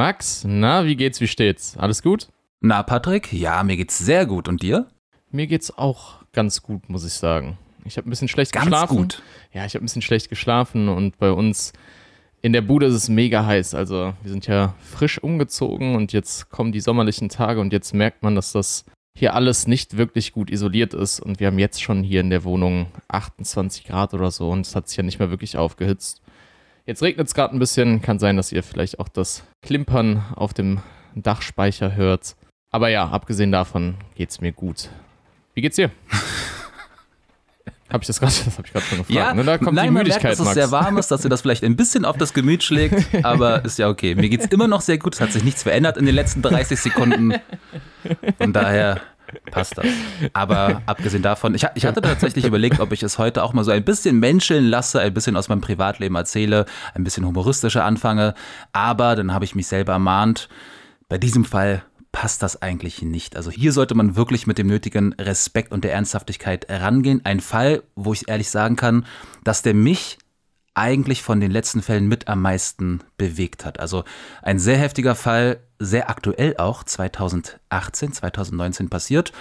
Max, na, wie geht's, wie steht's? Alles gut? Na, Patrick, ja, mir geht's sehr gut. Und dir? Mir geht's auch ganz gut, muss ich sagen. Ich habe ein bisschen schlecht ganz geschlafen. gut. Ja, ich habe ein bisschen schlecht geschlafen und bei uns in der Bude ist es mega heiß. Also wir sind ja frisch umgezogen und jetzt kommen die sommerlichen Tage und jetzt merkt man, dass das hier alles nicht wirklich gut isoliert ist und wir haben jetzt schon hier in der Wohnung 28 Grad oder so und es hat sich ja nicht mehr wirklich aufgehitzt. Jetzt regnet es gerade ein bisschen. Kann sein, dass ihr vielleicht auch das Klimpern auf dem Dachspeicher hört. Aber ja, abgesehen davon geht es mir gut. Wie geht's dir? Habe ich das gerade? Das habe ich gerade schon gefragt. Ja, ne? Da kommt die Müdigkeit, merkt, dass Max. es sehr warm ist, dass ihr das vielleicht ein bisschen auf das Gemüt schlägt, aber ist ja okay. Mir geht's immer noch sehr gut. Es hat sich nichts verändert in den letzten 30 Sekunden. Von daher passt das. Aber abgesehen davon, ich, ich hatte tatsächlich überlegt, ob ich es heute auch mal so ein bisschen menscheln lasse, ein bisschen aus meinem Privatleben erzähle, ein bisschen humoristischer anfange. Aber dann habe ich mich selber ermahnt, bei diesem Fall passt das eigentlich nicht. Also hier sollte man wirklich mit dem nötigen Respekt und der Ernsthaftigkeit herangehen. Ein Fall, wo ich ehrlich sagen kann, dass der mich eigentlich von den letzten Fällen mit am meisten bewegt hat. Also ein sehr heftiger Fall, sehr aktuell auch, 2018, 2019 passiert.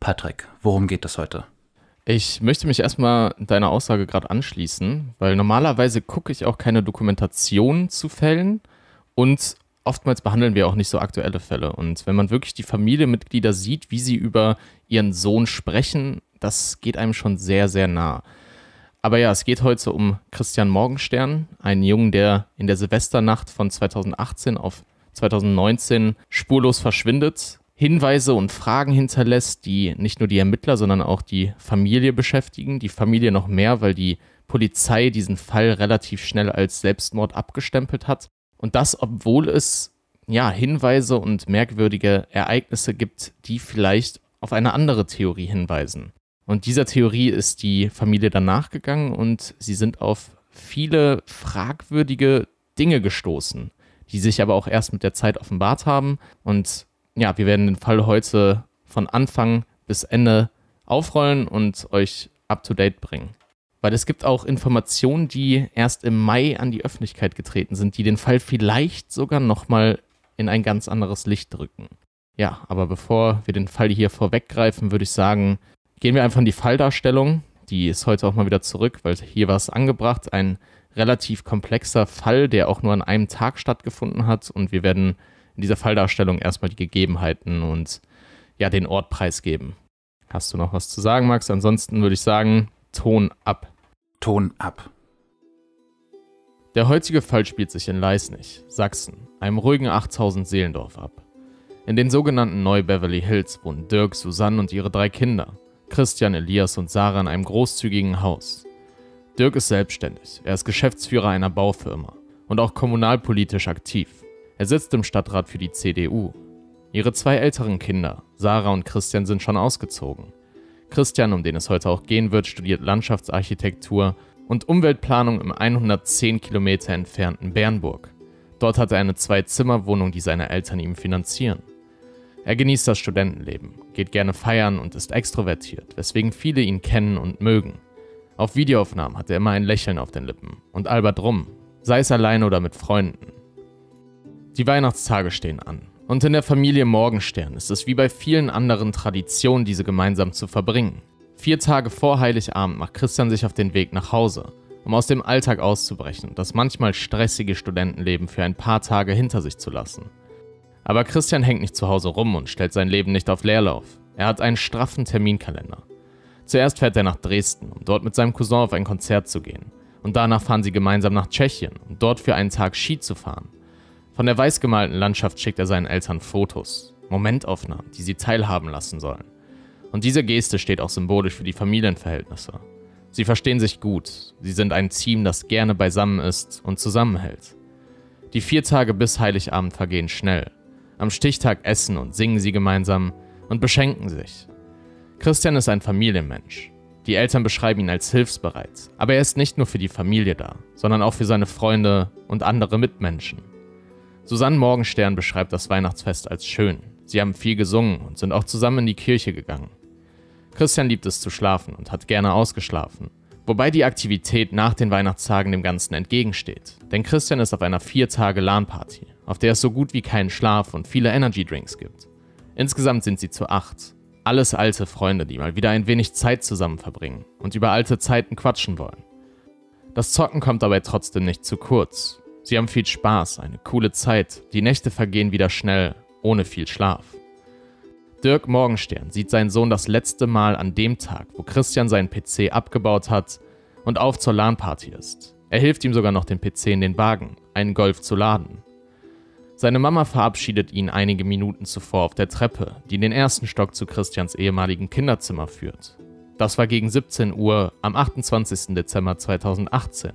Patrick, worum geht es heute? Ich möchte mich erstmal deiner Aussage gerade anschließen, weil normalerweise gucke ich auch keine Dokumentation zu Fällen und oftmals behandeln wir auch nicht so aktuelle Fälle. Und wenn man wirklich die Familienmitglieder sieht, wie sie über ihren Sohn sprechen, das geht einem schon sehr, sehr nah. Aber ja, es geht heute um Christian Morgenstern, einen Jungen, der in der Silvesternacht von 2018 auf 2019 spurlos verschwindet, Hinweise und Fragen hinterlässt, die nicht nur die Ermittler, sondern auch die Familie beschäftigen. Die Familie noch mehr, weil die Polizei diesen Fall relativ schnell als Selbstmord abgestempelt hat. Und das, obwohl es ja Hinweise und merkwürdige Ereignisse gibt, die vielleicht auf eine andere Theorie hinweisen. Und dieser Theorie ist die Familie dann nachgegangen und sie sind auf viele fragwürdige Dinge gestoßen, die sich aber auch erst mit der Zeit offenbart haben. Und ja, wir werden den Fall heute von Anfang bis Ende aufrollen und euch up-to-date bringen. Weil es gibt auch Informationen, die erst im Mai an die Öffentlichkeit getreten sind, die den Fall vielleicht sogar nochmal in ein ganz anderes Licht drücken. Ja, aber bevor wir den Fall hier vorweggreifen, würde ich sagen, Gehen wir einfach in die Falldarstellung. Die ist heute auch mal wieder zurück, weil hier war es angebracht. Ein relativ komplexer Fall, der auch nur an einem Tag stattgefunden hat. Und wir werden in dieser Falldarstellung erstmal die Gegebenheiten und ja, den Ort preisgeben. Hast du noch was zu sagen, Max? Ansonsten würde ich sagen, Ton ab. Ton ab. Der heutige Fall spielt sich in Leisnig, Sachsen, einem ruhigen 8000 Seelendorf ab. In den sogenannten Neu-Beverly Hills wohnen Dirk, Susanne und ihre drei Kinder. Christian, Elias und Sarah in einem großzügigen Haus. Dirk ist selbstständig, er ist Geschäftsführer einer Baufirma und auch kommunalpolitisch aktiv. Er sitzt im Stadtrat für die CDU. Ihre zwei älteren Kinder, Sarah und Christian, sind schon ausgezogen. Christian, um den es heute auch gehen wird, studiert Landschaftsarchitektur und Umweltplanung im 110 Kilometer entfernten Bernburg. Dort hat er eine Zwei-Zimmer-Wohnung, die seine Eltern ihm finanzieren. Er genießt das Studentenleben, geht gerne feiern und ist extrovertiert, weswegen viele ihn kennen und mögen. Auf Videoaufnahmen hat er immer ein Lächeln auf den Lippen und albert rum, sei es allein oder mit Freunden. Die Weihnachtstage stehen an und in der Familie Morgenstern ist es wie bei vielen anderen Traditionen, diese gemeinsam zu verbringen. Vier Tage vor Heiligabend macht Christian sich auf den Weg nach Hause, um aus dem Alltag auszubrechen und das manchmal stressige Studentenleben für ein paar Tage hinter sich zu lassen. Aber Christian hängt nicht zu Hause rum und stellt sein Leben nicht auf Leerlauf. Er hat einen straffen Terminkalender. Zuerst fährt er nach Dresden, um dort mit seinem Cousin auf ein Konzert zu gehen. Und danach fahren sie gemeinsam nach Tschechien, um dort für einen Tag Ski zu fahren. Von der weißgemalten Landschaft schickt er seinen Eltern Fotos, Momentaufnahmen, die sie teilhaben lassen sollen. Und diese Geste steht auch symbolisch für die Familienverhältnisse. Sie verstehen sich gut, sie sind ein Team, das gerne beisammen ist und zusammenhält. Die vier Tage bis Heiligabend vergehen schnell am Stichtag essen und singen sie gemeinsam und beschenken sich. Christian ist ein Familienmensch. Die Eltern beschreiben ihn als hilfsbereit, aber er ist nicht nur für die Familie da, sondern auch für seine Freunde und andere Mitmenschen. Susanne Morgenstern beschreibt das Weihnachtsfest als schön. Sie haben viel gesungen und sind auch zusammen in die Kirche gegangen. Christian liebt es zu schlafen und hat gerne ausgeschlafen, wobei die Aktivität nach den Weihnachtstagen dem Ganzen entgegensteht, denn Christian ist auf einer vier Tage LAN-Party auf der es so gut wie keinen Schlaf und viele Energy-Drinks gibt. Insgesamt sind sie zu acht. Alles alte Freunde, die mal wieder ein wenig Zeit zusammen verbringen und über alte Zeiten quatschen wollen. Das Zocken kommt dabei trotzdem nicht zu kurz. Sie haben viel Spaß, eine coole Zeit, die Nächte vergehen wieder schnell, ohne viel Schlaf. Dirk Morgenstern sieht seinen Sohn das letzte Mal an dem Tag, wo Christian seinen PC abgebaut hat und auf zur LAN-Party ist. Er hilft ihm sogar noch den PC in den Wagen, einen Golf zu laden. Seine Mama verabschiedet ihn einige Minuten zuvor auf der Treppe, die in den ersten Stock zu Christians ehemaligen Kinderzimmer führt. Das war gegen 17 Uhr am 28. Dezember 2018.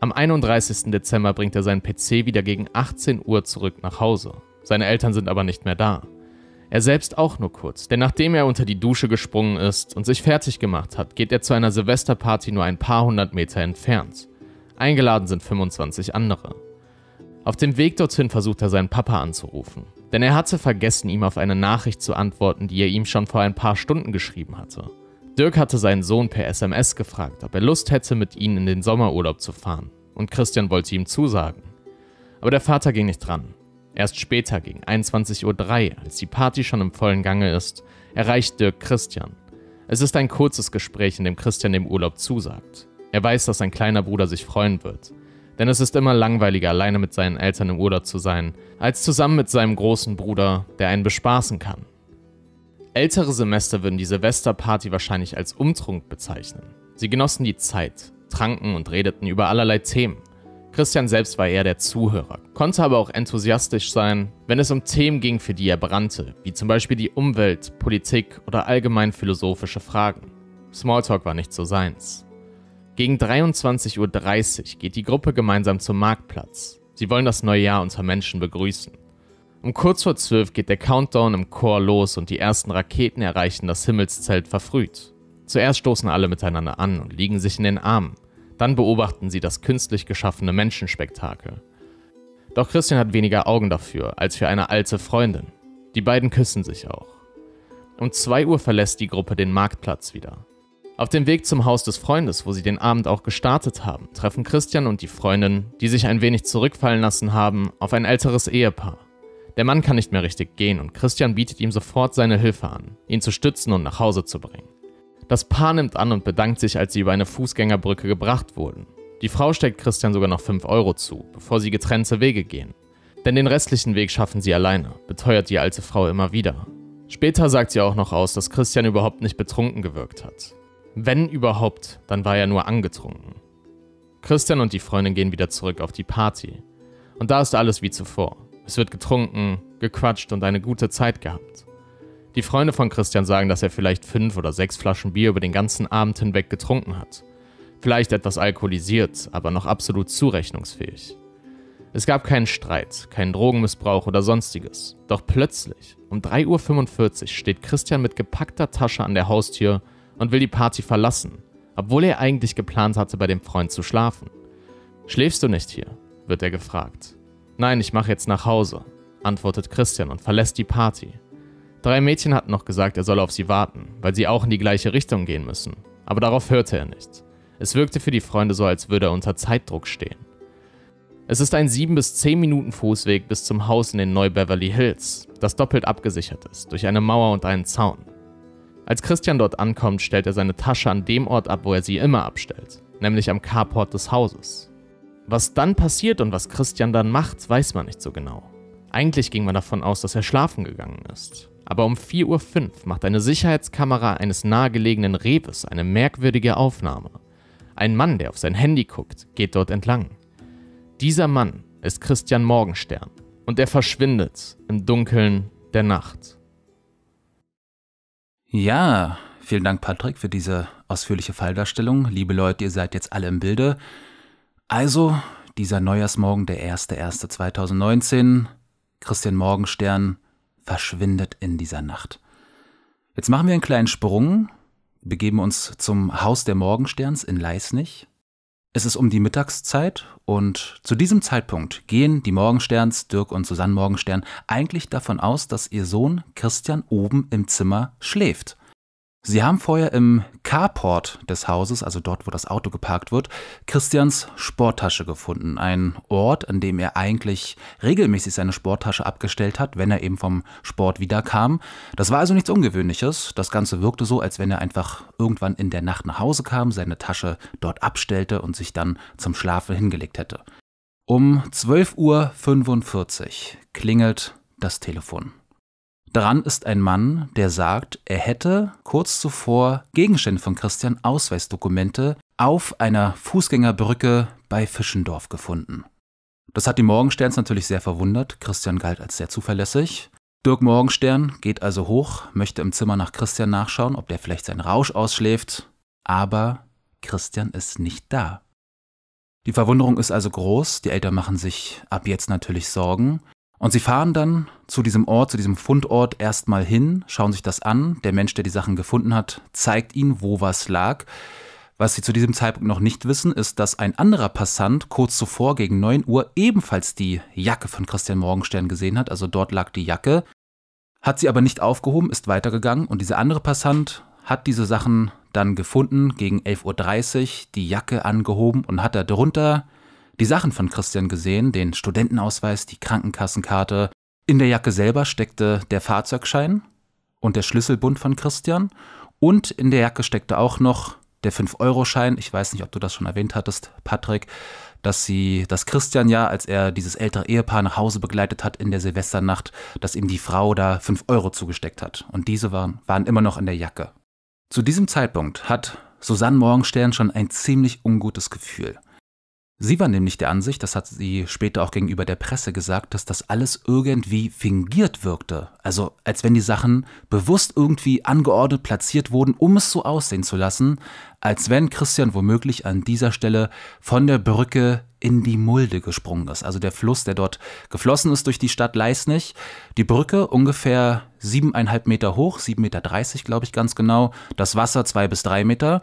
Am 31. Dezember bringt er seinen PC wieder gegen 18 Uhr zurück nach Hause. Seine Eltern sind aber nicht mehr da. Er selbst auch nur kurz, denn nachdem er unter die Dusche gesprungen ist und sich fertig gemacht hat, geht er zu einer Silvesterparty nur ein paar hundert Meter entfernt. Eingeladen sind 25 andere. Auf dem Weg dorthin versucht er seinen Papa anzurufen, denn er hatte vergessen, ihm auf eine Nachricht zu antworten, die er ihm schon vor ein paar Stunden geschrieben hatte. Dirk hatte seinen Sohn per SMS gefragt, ob er Lust hätte, mit ihnen in den Sommerurlaub zu fahren, und Christian wollte ihm zusagen. Aber der Vater ging nicht dran. Erst später, gegen 21.03 Uhr, als die Party schon im vollen Gange ist, erreicht Dirk Christian. Es ist ein kurzes Gespräch, in dem Christian dem Urlaub zusagt. Er weiß, dass sein kleiner Bruder sich freuen wird denn es ist immer langweiliger, alleine mit seinen Eltern im Urlaub zu sein, als zusammen mit seinem großen Bruder, der einen bespaßen kann. Ältere Semester würden die Silvesterparty wahrscheinlich als Umtrunk bezeichnen. Sie genossen die Zeit, tranken und redeten über allerlei Themen. Christian selbst war eher der Zuhörer, konnte aber auch enthusiastisch sein, wenn es um Themen ging, für die er brannte, wie zum Beispiel die Umwelt, Politik oder allgemein philosophische Fragen. Smalltalk war nicht so seins. Gegen 23.30 Uhr geht die Gruppe gemeinsam zum Marktplatz. Sie wollen das neue Jahr unter Menschen begrüßen. Um kurz vor 12 geht der Countdown im Chor los und die ersten Raketen erreichen das Himmelszelt verfrüht. Zuerst stoßen alle miteinander an und liegen sich in den Armen. Dann beobachten sie das künstlich geschaffene Menschenspektakel. Doch Christian hat weniger Augen dafür als für eine alte Freundin. Die beiden küssen sich auch. Um 2 Uhr verlässt die Gruppe den Marktplatz wieder. Auf dem Weg zum Haus des Freundes, wo sie den Abend auch gestartet haben, treffen Christian und die Freundin, die sich ein wenig zurückfallen lassen haben, auf ein älteres Ehepaar. Der Mann kann nicht mehr richtig gehen und Christian bietet ihm sofort seine Hilfe an, ihn zu stützen und nach Hause zu bringen. Das Paar nimmt an und bedankt sich, als sie über eine Fußgängerbrücke gebracht wurden. Die Frau steckt Christian sogar noch 5 Euro zu, bevor sie getrennte Wege gehen. Denn den restlichen Weg schaffen sie alleine, beteuert die alte Frau immer wieder. Später sagt sie auch noch aus, dass Christian überhaupt nicht betrunken gewirkt hat. Wenn überhaupt, dann war er nur angetrunken. Christian und die Freundin gehen wieder zurück auf die Party. Und da ist alles wie zuvor. Es wird getrunken, gequatscht und eine gute Zeit gehabt. Die Freunde von Christian sagen, dass er vielleicht fünf oder sechs Flaschen Bier über den ganzen Abend hinweg getrunken hat. Vielleicht etwas alkoholisiert, aber noch absolut zurechnungsfähig. Es gab keinen Streit, keinen Drogenmissbrauch oder sonstiges. Doch plötzlich, um 3.45 Uhr, steht Christian mit gepackter Tasche an der Haustür und will die Party verlassen, obwohl er eigentlich geplant hatte, bei dem Freund zu schlafen. Schläfst du nicht hier? wird er gefragt. Nein, ich mache jetzt nach Hause, antwortet Christian und verlässt die Party. Drei Mädchen hatten noch gesagt, er solle auf sie warten, weil sie auch in die gleiche Richtung gehen müssen, aber darauf hörte er nicht. Es wirkte für die Freunde so, als würde er unter Zeitdruck stehen. Es ist ein 7 bis 10 Minuten Fußweg bis zum Haus in den Neu-Beverly Hills, das doppelt abgesichert ist durch eine Mauer und einen Zaun. Als Christian dort ankommt, stellt er seine Tasche an dem Ort ab, wo er sie immer abstellt, nämlich am Carport des Hauses. Was dann passiert und was Christian dann macht, weiß man nicht so genau. Eigentlich ging man davon aus, dass er schlafen gegangen ist. Aber um 4.05 Uhr macht eine Sicherheitskamera eines nahegelegenen Reves eine merkwürdige Aufnahme. Ein Mann, der auf sein Handy guckt, geht dort entlang. Dieser Mann ist Christian Morgenstern und er verschwindet im Dunkeln der Nacht. Ja, vielen Dank, Patrick, für diese ausführliche Falldarstellung. Liebe Leute, ihr seid jetzt alle im Bilde. Also, dieser Neujahrsmorgen, der 1.1.2019, Christian Morgenstern verschwindet in dieser Nacht. Jetzt machen wir einen kleinen Sprung, begeben uns zum Haus der Morgensterns in Leisnig. Es ist um die Mittagszeit und zu diesem Zeitpunkt gehen die Morgensterns, Dirk und Susanne Morgenstern, eigentlich davon aus, dass ihr Sohn Christian oben im Zimmer schläft. Sie haben vorher im Carport des Hauses, also dort, wo das Auto geparkt wird, Christians Sporttasche gefunden. Ein Ort, an dem er eigentlich regelmäßig seine Sporttasche abgestellt hat, wenn er eben vom Sport wiederkam. Das war also nichts Ungewöhnliches. Das Ganze wirkte so, als wenn er einfach irgendwann in der Nacht nach Hause kam, seine Tasche dort abstellte und sich dann zum Schlafen hingelegt hätte. Um 12.45 Uhr klingelt das Telefon. Dran ist ein Mann, der sagt, er hätte kurz zuvor Gegenstände von Christian Ausweisdokumente auf einer Fußgängerbrücke bei Fischendorf gefunden. Das hat die Morgensterns natürlich sehr verwundert. Christian galt als sehr zuverlässig. Dirk Morgenstern geht also hoch, möchte im Zimmer nach Christian nachschauen, ob der vielleicht seinen Rausch ausschläft. Aber Christian ist nicht da. Die Verwunderung ist also groß, die Eltern machen sich ab jetzt natürlich Sorgen. Und sie fahren dann zu diesem Ort, zu diesem Fundort erstmal hin, schauen sich das an. Der Mensch, der die Sachen gefunden hat, zeigt ihnen, wo was lag. Was sie zu diesem Zeitpunkt noch nicht wissen, ist, dass ein anderer Passant kurz zuvor gegen 9 Uhr ebenfalls die Jacke von Christian Morgenstern gesehen hat. Also dort lag die Jacke, hat sie aber nicht aufgehoben, ist weitergegangen und dieser andere Passant hat diese Sachen dann gefunden, gegen 11.30 Uhr die Jacke angehoben und hat darunter die Sachen von Christian gesehen, den Studentenausweis, die Krankenkassenkarte. In der Jacke selber steckte der Fahrzeugschein und der Schlüsselbund von Christian. Und in der Jacke steckte auch noch der 5-Euro-Schein. Ich weiß nicht, ob du das schon erwähnt hattest, Patrick, dass sie, dass Christian ja, als er dieses ältere Ehepaar nach Hause begleitet hat in der Silvesternacht, dass ihm die Frau da 5 Euro zugesteckt hat. Und diese waren, waren immer noch in der Jacke. Zu diesem Zeitpunkt hat Susanne Morgenstern schon ein ziemlich ungutes Gefühl. Sie war nämlich der Ansicht, das hat sie später auch gegenüber der Presse gesagt, dass das alles irgendwie fingiert wirkte. Also als wenn die Sachen bewusst irgendwie angeordnet platziert wurden, um es so aussehen zu lassen, als wenn Christian womöglich an dieser Stelle von der Brücke in die Mulde gesprungen ist. Also der Fluss, der dort geflossen ist durch die Stadt Leisnig. Die Brücke ungefähr siebeneinhalb Meter hoch, 7,30 Meter, glaube ich ganz genau. Das Wasser zwei bis drei Meter.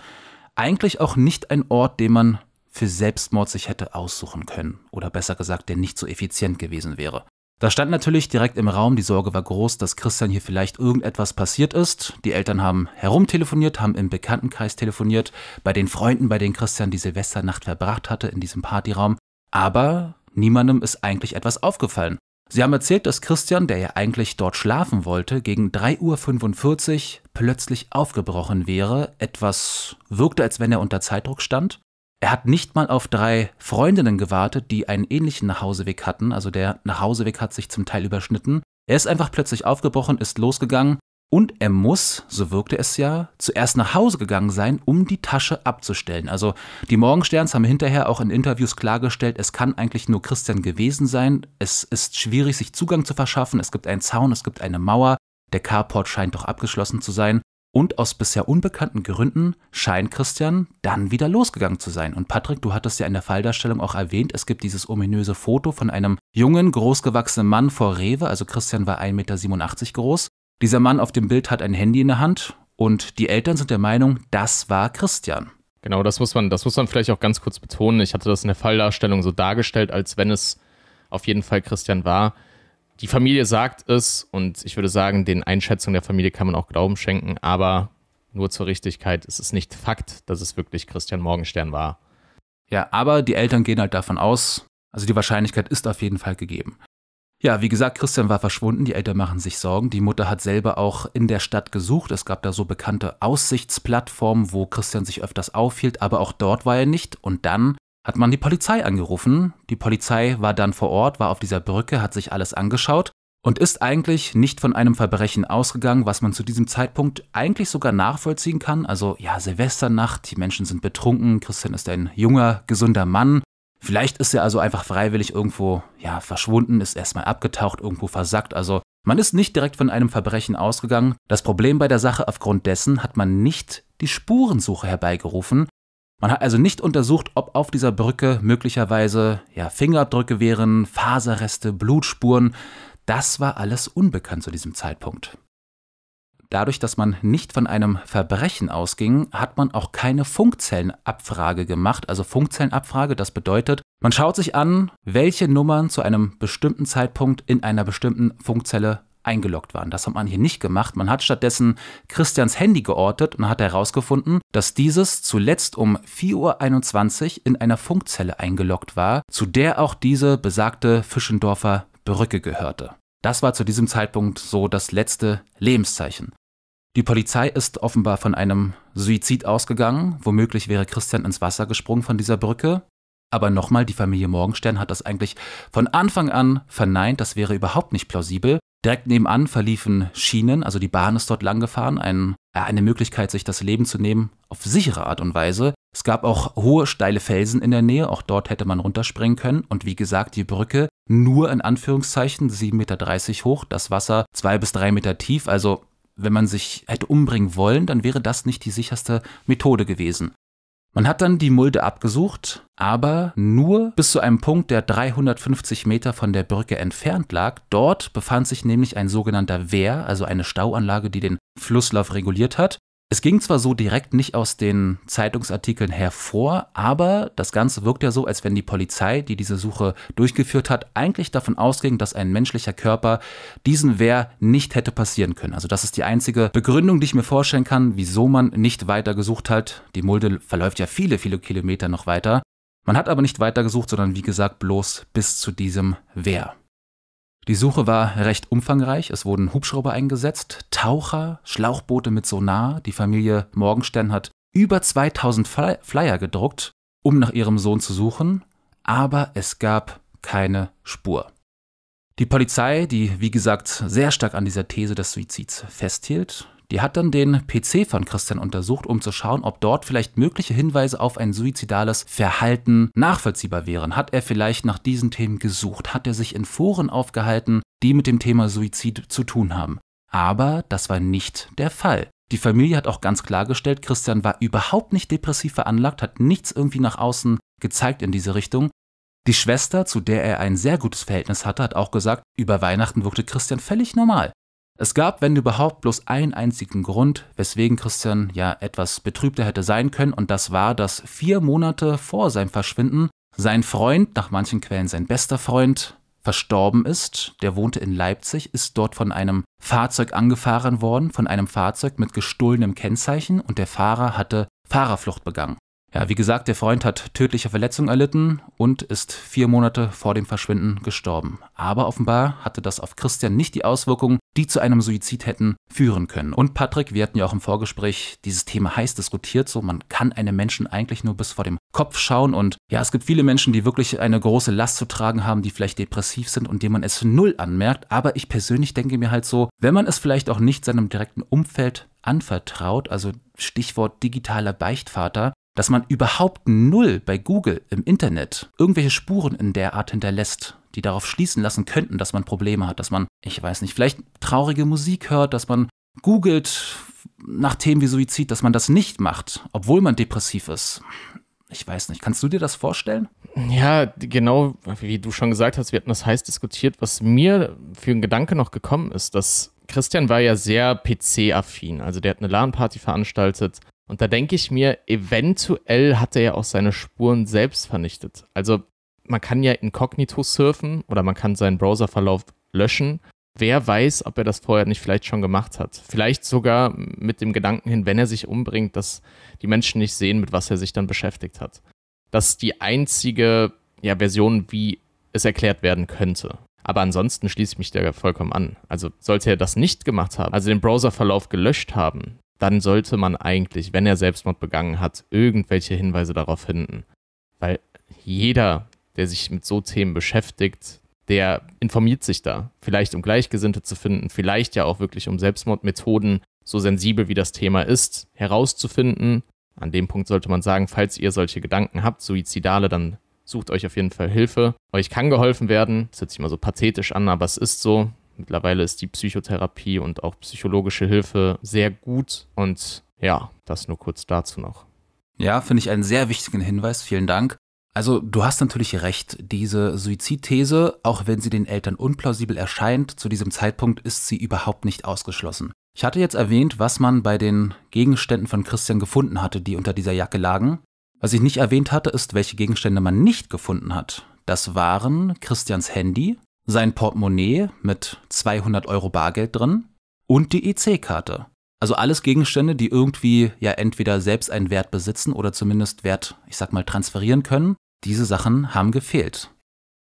Eigentlich auch nicht ein Ort, den man für Selbstmord sich hätte aussuchen können, oder besser gesagt, der nicht so effizient gewesen wäre. Da stand natürlich direkt im Raum, die Sorge war groß, dass Christian hier vielleicht irgendetwas passiert ist. Die Eltern haben herumtelefoniert, haben im Bekanntenkreis telefoniert, bei den Freunden, bei denen Christian die Silvesternacht verbracht hatte in diesem Partyraum. Aber niemandem ist eigentlich etwas aufgefallen. Sie haben erzählt, dass Christian, der ja eigentlich dort schlafen wollte, gegen 3.45 Uhr plötzlich aufgebrochen wäre. Etwas wirkte, als wenn er unter Zeitdruck stand. Er hat nicht mal auf drei Freundinnen gewartet, die einen ähnlichen Nachhauseweg hatten. Also der Nachhauseweg hat sich zum Teil überschnitten. Er ist einfach plötzlich aufgebrochen, ist losgegangen und er muss, so wirkte es ja, zuerst nach Hause gegangen sein, um die Tasche abzustellen. Also die Morgensterns haben hinterher auch in Interviews klargestellt, es kann eigentlich nur Christian gewesen sein. Es ist schwierig, sich Zugang zu verschaffen. Es gibt einen Zaun, es gibt eine Mauer. Der Carport scheint doch abgeschlossen zu sein und aus bisher unbekannten Gründen scheint Christian dann wieder losgegangen zu sein. Und Patrick, du hattest ja in der Falldarstellung auch erwähnt, es gibt dieses ominöse Foto von einem jungen, großgewachsenen Mann vor Rewe, also Christian war 1,87 Meter groß. Dieser Mann auf dem Bild hat ein Handy in der Hand und die Eltern sind der Meinung, das war Christian. Genau, das muss man, das muss man vielleicht auch ganz kurz betonen. Ich hatte das in der Falldarstellung so dargestellt, als wenn es auf jeden Fall Christian war die Familie sagt es und ich würde sagen, den Einschätzungen der Familie kann man auch Glauben schenken, aber nur zur Richtigkeit, es ist nicht Fakt, dass es wirklich Christian Morgenstern war. Ja, aber die Eltern gehen halt davon aus, also die Wahrscheinlichkeit ist auf jeden Fall gegeben. Ja, wie gesagt, Christian war verschwunden, die Eltern machen sich Sorgen. Die Mutter hat selber auch in der Stadt gesucht. Es gab da so bekannte Aussichtsplattformen, wo Christian sich öfters aufhielt, aber auch dort war er nicht. Und dann hat man die Polizei angerufen. Die Polizei war dann vor Ort, war auf dieser Brücke, hat sich alles angeschaut und ist eigentlich nicht von einem Verbrechen ausgegangen, was man zu diesem Zeitpunkt eigentlich sogar nachvollziehen kann. Also ja, Silvesternacht, die Menschen sind betrunken, Christian ist ein junger, gesunder Mann. Vielleicht ist er also einfach freiwillig irgendwo ja verschwunden, ist erstmal abgetaucht, irgendwo versackt, also man ist nicht direkt von einem Verbrechen ausgegangen. Das Problem bei der Sache aufgrund dessen hat man nicht die Spurensuche herbeigerufen, man hat also nicht untersucht, ob auf dieser Brücke möglicherweise ja, Fingerabdrücke wären, Faserreste, Blutspuren. Das war alles unbekannt zu diesem Zeitpunkt. Dadurch, dass man nicht von einem Verbrechen ausging, hat man auch keine Funkzellenabfrage gemacht. Also Funkzellenabfrage, das bedeutet, man schaut sich an, welche Nummern zu einem bestimmten Zeitpunkt in einer bestimmten Funkzelle eingeloggt waren. Das hat man hier nicht gemacht. Man hat stattdessen Christians Handy geortet und hat herausgefunden, dass dieses zuletzt um 4.21 Uhr in einer Funkzelle eingeloggt war, zu der auch diese besagte Fischendorfer Brücke gehörte. Das war zu diesem Zeitpunkt so das letzte Lebenszeichen. Die Polizei ist offenbar von einem Suizid ausgegangen. Womöglich wäre Christian ins Wasser gesprungen von dieser Brücke. Aber nochmal, die Familie Morgenstern hat das eigentlich von Anfang an verneint. Das wäre überhaupt nicht plausibel. Direkt nebenan verliefen Schienen, also die Bahn ist dort langgefahren, ein, äh, eine Möglichkeit, sich das Leben zu nehmen, auf sichere Art und Weise. Es gab auch hohe, steile Felsen in der Nähe, auch dort hätte man runterspringen können. Und wie gesagt, die Brücke nur in Anführungszeichen 7,30 Meter hoch, das Wasser 2 bis 3 Meter tief, also wenn man sich hätte umbringen wollen, dann wäre das nicht die sicherste Methode gewesen. Man hat dann die Mulde abgesucht, aber nur bis zu einem Punkt, der 350 Meter von der Brücke entfernt lag. Dort befand sich nämlich ein sogenannter Wehr, also eine Stauanlage, die den Flusslauf reguliert hat. Es ging zwar so direkt nicht aus den Zeitungsartikeln hervor, aber das Ganze wirkt ja so, als wenn die Polizei, die diese Suche durchgeführt hat, eigentlich davon ausging, dass ein menschlicher Körper diesen Wehr nicht hätte passieren können. Also das ist die einzige Begründung, die ich mir vorstellen kann, wieso man nicht weiter gesucht hat. Die Mulde verläuft ja viele, viele Kilometer noch weiter. Man hat aber nicht weiter gesucht, sondern wie gesagt bloß bis zu diesem Wehr. Die Suche war recht umfangreich. Es wurden Hubschrauber eingesetzt, Taucher, Schlauchboote mit Sonar. Die Familie Morgenstern hat über 2000 Flyer gedruckt, um nach ihrem Sohn zu suchen, aber es gab keine Spur. Die Polizei, die wie gesagt sehr stark an dieser These des Suizids festhielt, die hat dann den PC von Christian untersucht, um zu schauen, ob dort vielleicht mögliche Hinweise auf ein suizidales Verhalten nachvollziehbar wären. Hat er vielleicht nach diesen Themen gesucht? Hat er sich in Foren aufgehalten, die mit dem Thema Suizid zu tun haben? Aber das war nicht der Fall. Die Familie hat auch ganz klargestellt, Christian war überhaupt nicht depressiv veranlagt, hat nichts irgendwie nach außen gezeigt in diese Richtung. Die Schwester, zu der er ein sehr gutes Verhältnis hatte, hat auch gesagt, über Weihnachten wirkte Christian völlig normal. Es gab, wenn überhaupt, bloß einen einzigen Grund, weswegen Christian ja etwas betrübter hätte sein können, und das war, dass vier Monate vor seinem Verschwinden sein Freund, nach manchen Quellen sein bester Freund, verstorben ist. Der wohnte in Leipzig, ist dort von einem Fahrzeug angefahren worden, von einem Fahrzeug mit gestohlenem Kennzeichen, und der Fahrer hatte Fahrerflucht begangen. Ja, wie gesagt, der Freund hat tödliche Verletzungen erlitten und ist vier Monate vor dem Verschwinden gestorben. Aber offenbar hatte das auf Christian nicht die Auswirkungen, die zu einem Suizid hätten führen können. Und Patrick, wir hatten ja auch im Vorgespräch dieses Thema heiß diskutiert, so man kann einem Menschen eigentlich nur bis vor dem Kopf schauen und ja, es gibt viele Menschen, die wirklich eine große Last zu tragen haben, die vielleicht depressiv sind und denen man es null anmerkt, aber ich persönlich denke mir halt so, wenn man es vielleicht auch nicht seinem direkten Umfeld anvertraut, also Stichwort digitaler Beichtvater, dass man überhaupt null bei Google im Internet irgendwelche Spuren in der Art hinterlässt, die darauf schließen lassen könnten, dass man Probleme hat, dass man, ich weiß nicht, vielleicht traurige Musik hört, dass man googelt nach Themen wie Suizid, dass man das nicht macht, obwohl man depressiv ist. Ich weiß nicht, kannst du dir das vorstellen? Ja, genau, wie du schon gesagt hast, wir hatten das heiß diskutiert. Was mir für einen Gedanke noch gekommen ist, dass Christian war ja sehr PC-affin. Also der hat eine LAN-Party veranstaltet, und da denke ich mir, eventuell hat er ja auch seine Spuren selbst vernichtet. Also man kann ja inkognito surfen oder man kann seinen Browserverlauf löschen. Wer weiß, ob er das vorher nicht vielleicht schon gemacht hat. Vielleicht sogar mit dem Gedanken hin, wenn er sich umbringt, dass die Menschen nicht sehen, mit was er sich dann beschäftigt hat. Das ist die einzige ja, Version, wie es erklärt werden könnte. Aber ansonsten schließe ich mich da vollkommen an. Also sollte er das nicht gemacht haben, also den Browserverlauf gelöscht haben, dann sollte man eigentlich, wenn er Selbstmord begangen hat, irgendwelche Hinweise darauf finden. Weil jeder, der sich mit so Themen beschäftigt, der informiert sich da. Vielleicht um Gleichgesinnte zu finden, vielleicht ja auch wirklich um Selbstmordmethoden, so sensibel wie das Thema ist, herauszufinden. An dem Punkt sollte man sagen, falls ihr solche Gedanken habt, suizidale, dann sucht euch auf jeden Fall Hilfe. Euch kann geholfen werden. Das hört sich immer so pathetisch an, aber es ist so mittlerweile ist die Psychotherapie und auch psychologische Hilfe sehr gut. Und ja, das nur kurz dazu noch. Ja, finde ich einen sehr wichtigen Hinweis. Vielen Dank. Also du hast natürlich recht, diese Suizidthese, auch wenn sie den Eltern unplausibel erscheint, zu diesem Zeitpunkt ist sie überhaupt nicht ausgeschlossen. Ich hatte jetzt erwähnt, was man bei den Gegenständen von Christian gefunden hatte, die unter dieser Jacke lagen. Was ich nicht erwähnt hatte, ist, welche Gegenstände man nicht gefunden hat. Das waren Christians Handy, sein Portemonnaie mit 200 Euro Bargeld drin und die EC-Karte. Also alles Gegenstände, die irgendwie ja entweder selbst einen Wert besitzen oder zumindest Wert, ich sag mal, transferieren können. Diese Sachen haben gefehlt.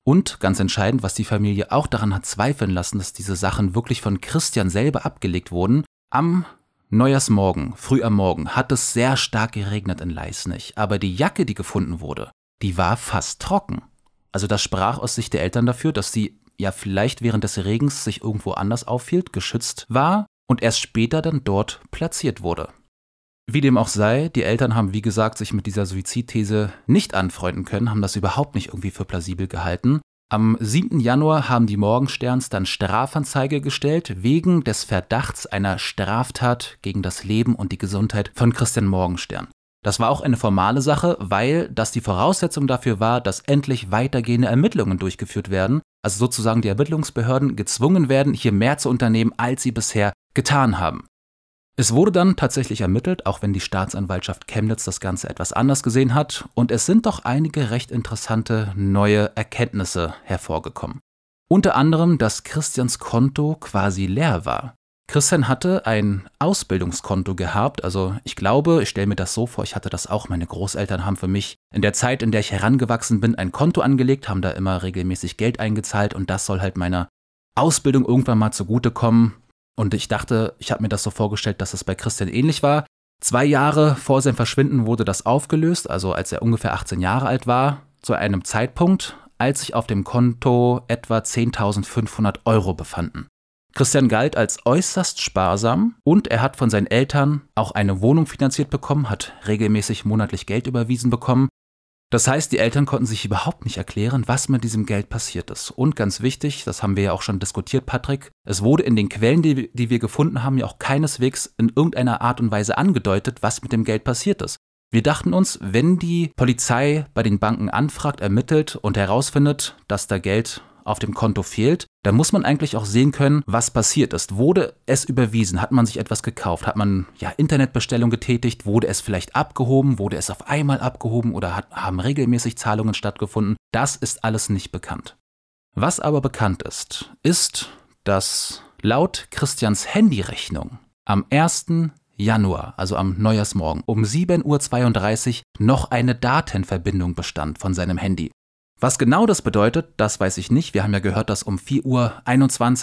Und ganz entscheidend, was die Familie auch daran hat zweifeln lassen, dass diese Sachen wirklich von Christian selber abgelegt wurden, am Neujahrsmorgen, früh am Morgen, hat es sehr stark geregnet in Leisnig, aber die Jacke, die gefunden wurde, die war fast trocken. Also das sprach aus Sicht der Eltern dafür, dass sie ja vielleicht während des Regens sich irgendwo anders aufhielt, geschützt war und erst später dann dort platziert wurde. Wie dem auch sei, die Eltern haben wie gesagt sich mit dieser Suizidthese nicht anfreunden können, haben das überhaupt nicht irgendwie für plausibel gehalten. Am 7. Januar haben die Morgensterns dann Strafanzeige gestellt wegen des Verdachts einer Straftat gegen das Leben und die Gesundheit von Christian Morgenstern. Das war auch eine formale Sache, weil das die Voraussetzung dafür war, dass endlich weitergehende Ermittlungen durchgeführt werden, also sozusagen die Ermittlungsbehörden gezwungen werden, hier mehr zu unternehmen, als sie bisher getan haben. Es wurde dann tatsächlich ermittelt, auch wenn die Staatsanwaltschaft Chemnitz das Ganze etwas anders gesehen hat, und es sind doch einige recht interessante neue Erkenntnisse hervorgekommen. Unter anderem, dass Christians Konto quasi leer war. Christian hatte ein Ausbildungskonto gehabt, also ich glaube, ich stelle mir das so vor, ich hatte das auch, meine Großeltern haben für mich in der Zeit, in der ich herangewachsen bin, ein Konto angelegt, haben da immer regelmäßig Geld eingezahlt und das soll halt meiner Ausbildung irgendwann mal zugutekommen. Und ich dachte, ich habe mir das so vorgestellt, dass es bei Christian ähnlich war. Zwei Jahre vor seinem Verschwinden wurde das aufgelöst, also als er ungefähr 18 Jahre alt war, zu einem Zeitpunkt, als sich auf dem Konto etwa 10.500 Euro befanden. Christian galt als äußerst sparsam und er hat von seinen Eltern auch eine Wohnung finanziert bekommen, hat regelmäßig monatlich Geld überwiesen bekommen. Das heißt, die Eltern konnten sich überhaupt nicht erklären, was mit diesem Geld passiert ist. Und ganz wichtig, das haben wir ja auch schon diskutiert, Patrick, es wurde in den Quellen, die, die wir gefunden haben, ja auch keineswegs in irgendeiner Art und Weise angedeutet, was mit dem Geld passiert ist. Wir dachten uns, wenn die Polizei bei den Banken anfragt, ermittelt und herausfindet, dass da Geld auf dem Konto fehlt, dann muss man eigentlich auch sehen können, was passiert ist. Wurde es überwiesen? Hat man sich etwas gekauft? Hat man ja Internetbestellung getätigt? Wurde es vielleicht abgehoben? Wurde es auf einmal abgehoben oder hat, haben regelmäßig Zahlungen stattgefunden? Das ist alles nicht bekannt. Was aber bekannt ist, ist, dass laut Christians Handyrechnung am 1. Januar, also am Neujahrsmorgen, um 7.32 Uhr noch eine Datenverbindung bestand von seinem Handy. Was genau das bedeutet, das weiß ich nicht. Wir haben ja gehört, dass um 4.21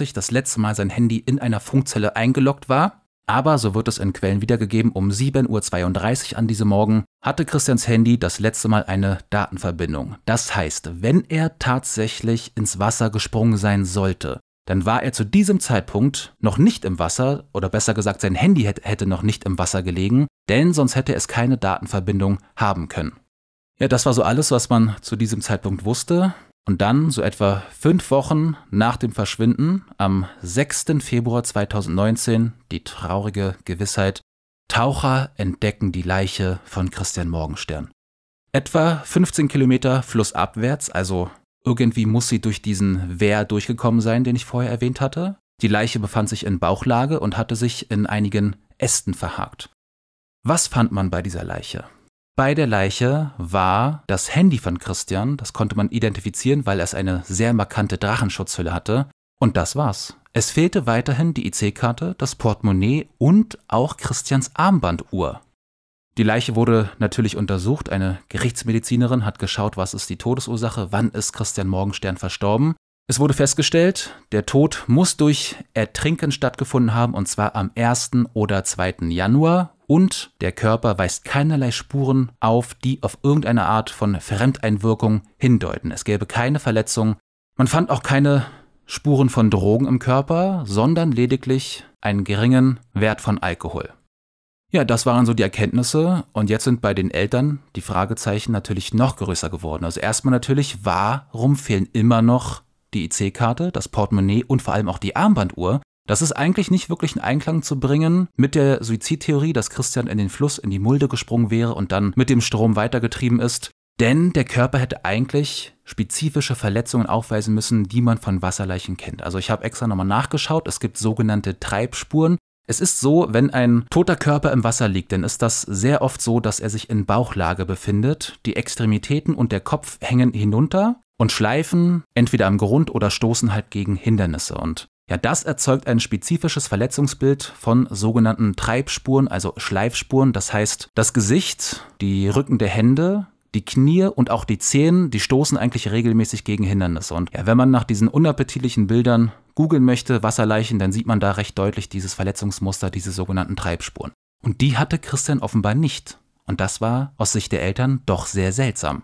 Uhr das letzte Mal sein Handy in einer Funkzelle eingeloggt war. Aber so wird es in Quellen wiedergegeben, um 7.32 Uhr an diesem Morgen hatte Christians Handy das letzte Mal eine Datenverbindung. Das heißt, wenn er tatsächlich ins Wasser gesprungen sein sollte, dann war er zu diesem Zeitpunkt noch nicht im Wasser, oder besser gesagt, sein Handy hätte noch nicht im Wasser gelegen, denn sonst hätte es keine Datenverbindung haben können. Ja, das war so alles, was man zu diesem Zeitpunkt wusste. Und dann, so etwa fünf Wochen nach dem Verschwinden, am 6. Februar 2019, die traurige Gewissheit, Taucher entdecken die Leiche von Christian Morgenstern. Etwa 15 Kilometer flussabwärts, also irgendwie muss sie durch diesen Wehr durchgekommen sein, den ich vorher erwähnt hatte. Die Leiche befand sich in Bauchlage und hatte sich in einigen Ästen verhakt. Was fand man bei dieser Leiche? Bei der Leiche war das Handy von Christian, das konnte man identifizieren, weil es eine sehr markante Drachenschutzhülle hatte. Und das war's. Es fehlte weiterhin die IC-Karte, das Portemonnaie und auch Christians Armbanduhr. Die Leiche wurde natürlich untersucht. Eine Gerichtsmedizinerin hat geschaut, was ist die Todesursache, wann ist Christian Morgenstern verstorben. Es wurde festgestellt, der Tod muss durch Ertrinken stattgefunden haben und zwar am 1. oder 2. Januar und der Körper weist keinerlei Spuren auf, die auf irgendeine Art von Fremdeinwirkung hindeuten. Es gäbe keine Verletzung. Man fand auch keine Spuren von Drogen im Körper, sondern lediglich einen geringen Wert von Alkohol. Ja, das waren so die Erkenntnisse und jetzt sind bei den Eltern die Fragezeichen natürlich noch größer geworden. Also erstmal natürlich, warum fehlen immer noch die IC-Karte, e das Portemonnaie und vor allem auch die Armbanduhr, das ist eigentlich nicht wirklich in Einklang zu bringen mit der Suizidtheorie, dass Christian in den Fluss, in die Mulde gesprungen wäre und dann mit dem Strom weitergetrieben ist. Denn der Körper hätte eigentlich spezifische Verletzungen aufweisen müssen, die man von Wasserleichen kennt. Also ich habe extra nochmal nachgeschaut. Es gibt sogenannte Treibspuren. Es ist so, wenn ein toter Körper im Wasser liegt, dann ist das sehr oft so, dass er sich in Bauchlage befindet. Die Extremitäten und der Kopf hängen hinunter und schleifen entweder am Grund oder stoßen halt gegen Hindernisse. Und ja, das erzeugt ein spezifisches Verletzungsbild von sogenannten Treibspuren, also Schleifspuren. Das heißt, das Gesicht, die Rücken der Hände, die Knie und auch die Zehen, die stoßen eigentlich regelmäßig gegen Hindernisse. Und ja, wenn man nach diesen unappetitlichen Bildern googeln möchte, Wasserleichen, dann sieht man da recht deutlich dieses Verletzungsmuster, diese sogenannten Treibspuren. Und die hatte Christian offenbar nicht. Und das war aus Sicht der Eltern doch sehr seltsam.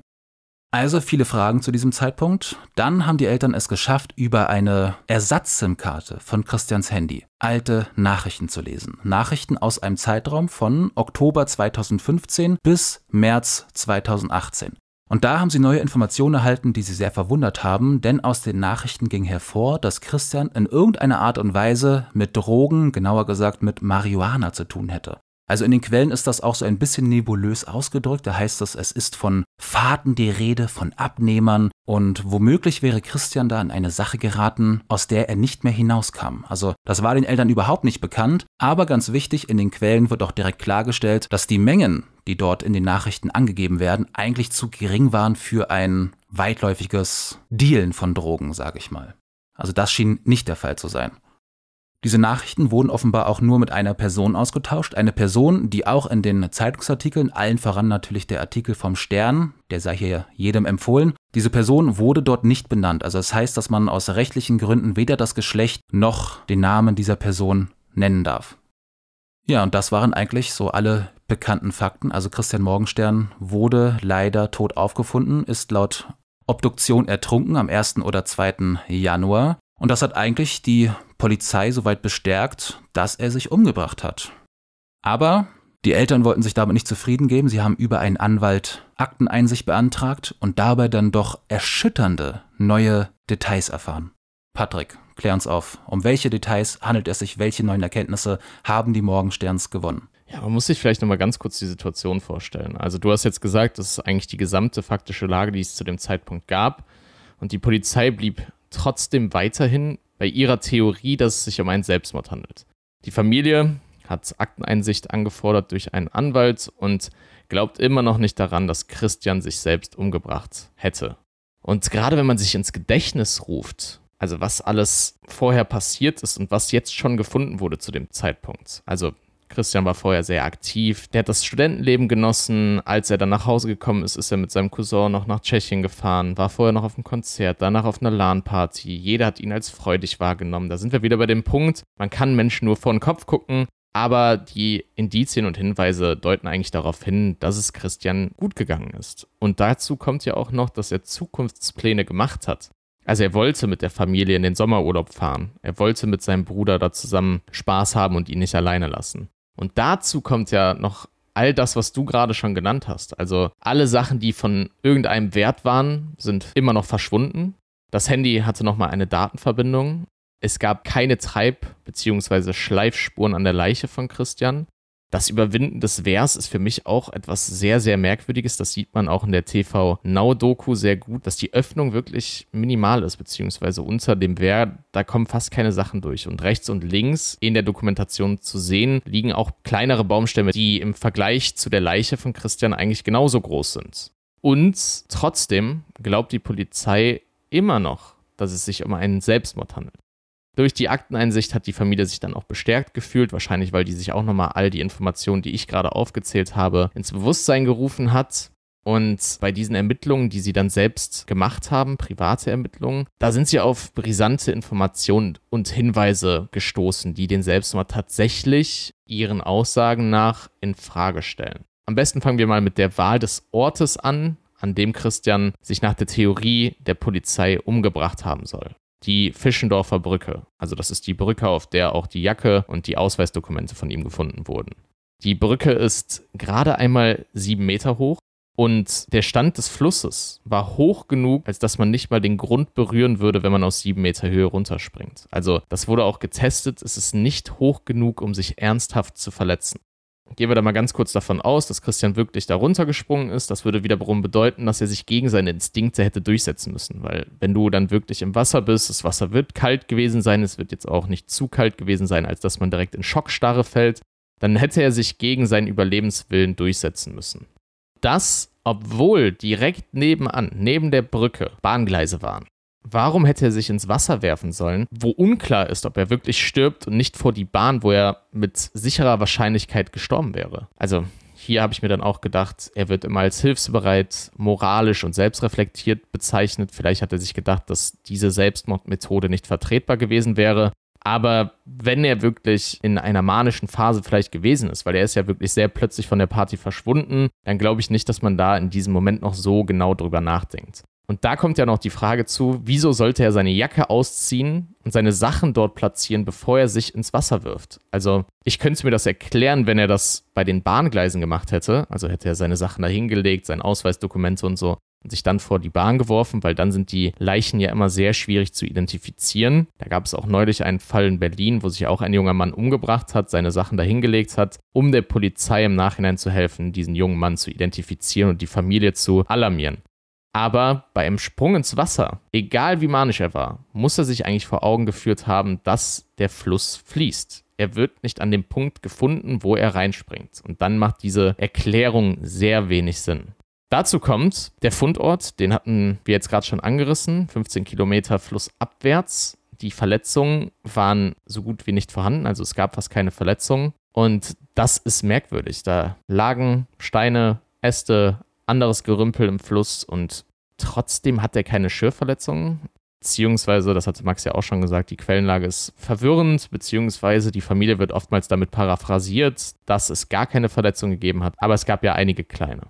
Also viele Fragen zu diesem Zeitpunkt. Dann haben die Eltern es geschafft, über eine Ersatz-SIM-Karte von Christians Handy alte Nachrichten zu lesen. Nachrichten aus einem Zeitraum von Oktober 2015 bis März 2018. Und da haben sie neue Informationen erhalten, die sie sehr verwundert haben, denn aus den Nachrichten ging hervor, dass Christian in irgendeiner Art und Weise mit Drogen, genauer gesagt mit Marihuana zu tun hätte. Also in den Quellen ist das auch so ein bisschen nebulös ausgedrückt. Da heißt es, es ist von Fahrten die Rede, von Abnehmern und womöglich wäre Christian da in eine Sache geraten, aus der er nicht mehr hinauskam. Also das war den Eltern überhaupt nicht bekannt, aber ganz wichtig, in den Quellen wird auch direkt klargestellt, dass die Mengen, die dort in den Nachrichten angegeben werden, eigentlich zu gering waren für ein weitläufiges Dealen von Drogen, sage ich mal. Also das schien nicht der Fall zu sein. Diese Nachrichten wurden offenbar auch nur mit einer Person ausgetauscht. Eine Person, die auch in den Zeitungsartikeln, allen voran natürlich der Artikel vom Stern, der sei hier jedem empfohlen, diese Person wurde dort nicht benannt. Also das heißt, dass man aus rechtlichen Gründen weder das Geschlecht noch den Namen dieser Person nennen darf. Ja, und das waren eigentlich so alle bekannten Fakten. Also Christian Morgenstern wurde leider tot aufgefunden, ist laut Obduktion ertrunken am 1. oder 2. Januar. Und das hat eigentlich die Polizei soweit bestärkt, dass er sich umgebracht hat. Aber die Eltern wollten sich damit nicht zufrieden geben. Sie haben über einen Anwalt Akteneinsicht beantragt und dabei dann doch erschütternde neue Details erfahren. Patrick, klär uns auf. Um welche Details handelt es sich? Welche neuen Erkenntnisse haben die Morgensterns gewonnen? Ja, man muss sich vielleicht nochmal ganz kurz die Situation vorstellen. Also, du hast jetzt gesagt, das ist eigentlich die gesamte faktische Lage, die es zu dem Zeitpunkt gab. Und die Polizei blieb trotzdem weiterhin bei ihrer Theorie, dass es sich um einen Selbstmord handelt. Die Familie hat Akteneinsicht angefordert durch einen Anwalt und glaubt immer noch nicht daran, dass Christian sich selbst umgebracht hätte. Und gerade wenn man sich ins Gedächtnis ruft, also was alles vorher passiert ist und was jetzt schon gefunden wurde zu dem Zeitpunkt. Also Christian war vorher sehr aktiv. Der hat das Studentenleben genossen. Als er dann nach Hause gekommen ist, ist er mit seinem Cousin noch nach Tschechien gefahren, war vorher noch auf einem Konzert, danach auf einer LAN-Party. Jeder hat ihn als freudig wahrgenommen. Da sind wir wieder bei dem Punkt, man kann Menschen nur vor den Kopf gucken, aber die Indizien und Hinweise deuten eigentlich darauf hin, dass es Christian gut gegangen ist. Und dazu kommt ja auch noch, dass er Zukunftspläne gemacht hat. Also er wollte mit der Familie in den Sommerurlaub fahren. Er wollte mit seinem Bruder da zusammen Spaß haben und ihn nicht alleine lassen. Und dazu kommt ja noch all das, was du gerade schon genannt hast. Also alle Sachen, die von irgendeinem Wert waren, sind immer noch verschwunden. Das Handy hatte nochmal eine Datenverbindung. Es gab keine Treib- bzw. Schleifspuren an der Leiche von Christian. Das Überwinden des Wehrs ist für mich auch etwas sehr, sehr Merkwürdiges. Das sieht man auch in der TV Now-Doku sehr gut, dass die Öffnung wirklich minimal ist, beziehungsweise unter dem Wehr, da kommen fast keine Sachen durch. Und rechts und links in der Dokumentation zu sehen, liegen auch kleinere Baumstämme, die im Vergleich zu der Leiche von Christian eigentlich genauso groß sind. Und trotzdem glaubt die Polizei immer noch, dass es sich um einen Selbstmord handelt. Durch die Akteneinsicht hat die Familie sich dann auch bestärkt gefühlt, wahrscheinlich weil die sich auch nochmal all die Informationen, die ich gerade aufgezählt habe, ins Bewusstsein gerufen hat. Und bei diesen Ermittlungen, die sie dann selbst gemacht haben, private Ermittlungen, da sind sie auf brisante Informationen und Hinweise gestoßen, die den Selbstmord tatsächlich ihren Aussagen nach in Frage stellen. Am besten fangen wir mal mit der Wahl des Ortes an, an dem Christian sich nach der Theorie der Polizei umgebracht haben soll die Fischendorfer Brücke. Also das ist die Brücke, auf der auch die Jacke und die Ausweisdokumente von ihm gefunden wurden. Die Brücke ist gerade einmal sieben Meter hoch und der Stand des Flusses war hoch genug, als dass man nicht mal den Grund berühren würde, wenn man aus sieben Meter Höhe runterspringt. Also das wurde auch getestet, es ist nicht hoch genug, um sich ernsthaft zu verletzen gehen wir da mal ganz kurz davon aus, dass Christian wirklich da runtergesprungen ist. Das würde wiederum bedeuten, dass er sich gegen seine Instinkte hätte durchsetzen müssen. Weil wenn du dann wirklich im Wasser bist, das Wasser wird kalt gewesen sein, es wird jetzt auch nicht zu kalt gewesen sein, als dass man direkt in Schockstarre fällt, dann hätte er sich gegen seinen Überlebenswillen durchsetzen müssen. Das, obwohl direkt nebenan, neben der Brücke, Bahngleise waren. Warum hätte er sich ins Wasser werfen sollen, wo unklar ist, ob er wirklich stirbt und nicht vor die Bahn, wo er mit sicherer Wahrscheinlichkeit gestorben wäre? Also, hier habe ich mir dann auch gedacht, er wird immer als hilfsbereit, moralisch und selbstreflektiert bezeichnet. Vielleicht hat er sich gedacht, dass diese Selbstmordmethode nicht vertretbar gewesen wäre. Aber wenn er wirklich in einer manischen Phase vielleicht gewesen ist, weil er ist ja wirklich sehr plötzlich von der Party verschwunden, dann glaube ich nicht, dass man da in diesem Moment noch so genau drüber nachdenkt. Und da kommt ja noch die Frage zu, wieso sollte er seine Jacke ausziehen und seine Sachen dort platzieren, bevor er sich ins Wasser wirft? Also, ich könnte mir das erklären, wenn er das bei den Bahngleisen gemacht hätte. Also hätte er seine Sachen da hingelegt, sein Ausweisdokument und so und sich dann vor die Bahn geworfen, weil dann sind die Leichen ja immer sehr schwierig zu identifizieren. Da gab es auch neulich einen Fall in Berlin, wo sich auch ein junger Mann umgebracht hat, seine Sachen dahingelegt hat, um der Polizei im Nachhinein zu helfen, diesen jungen Mann zu identifizieren und die Familie zu alarmieren. Aber bei einem Sprung ins Wasser, egal wie manisch er war, muss er sich eigentlich vor Augen geführt haben, dass der Fluss fließt. Er wird nicht an dem Punkt gefunden, wo er reinspringt. Und dann macht diese Erklärung sehr wenig Sinn. Dazu kommt der Fundort, den hatten wir jetzt gerade schon angerissen, 15 Kilometer flussabwärts. Die Verletzungen waren so gut wie nicht vorhanden, also es gab fast keine Verletzungen. Und das ist merkwürdig. Da lagen Steine, Äste, anderes Gerümpel im Fluss und Trotzdem hat er keine Schürverletzungen. Beziehungsweise, das hatte Max ja auch schon gesagt, die Quellenlage ist verwirrend, beziehungsweise die Familie wird oftmals damit paraphrasiert, dass es gar keine Verletzung gegeben hat, aber es gab ja einige kleine.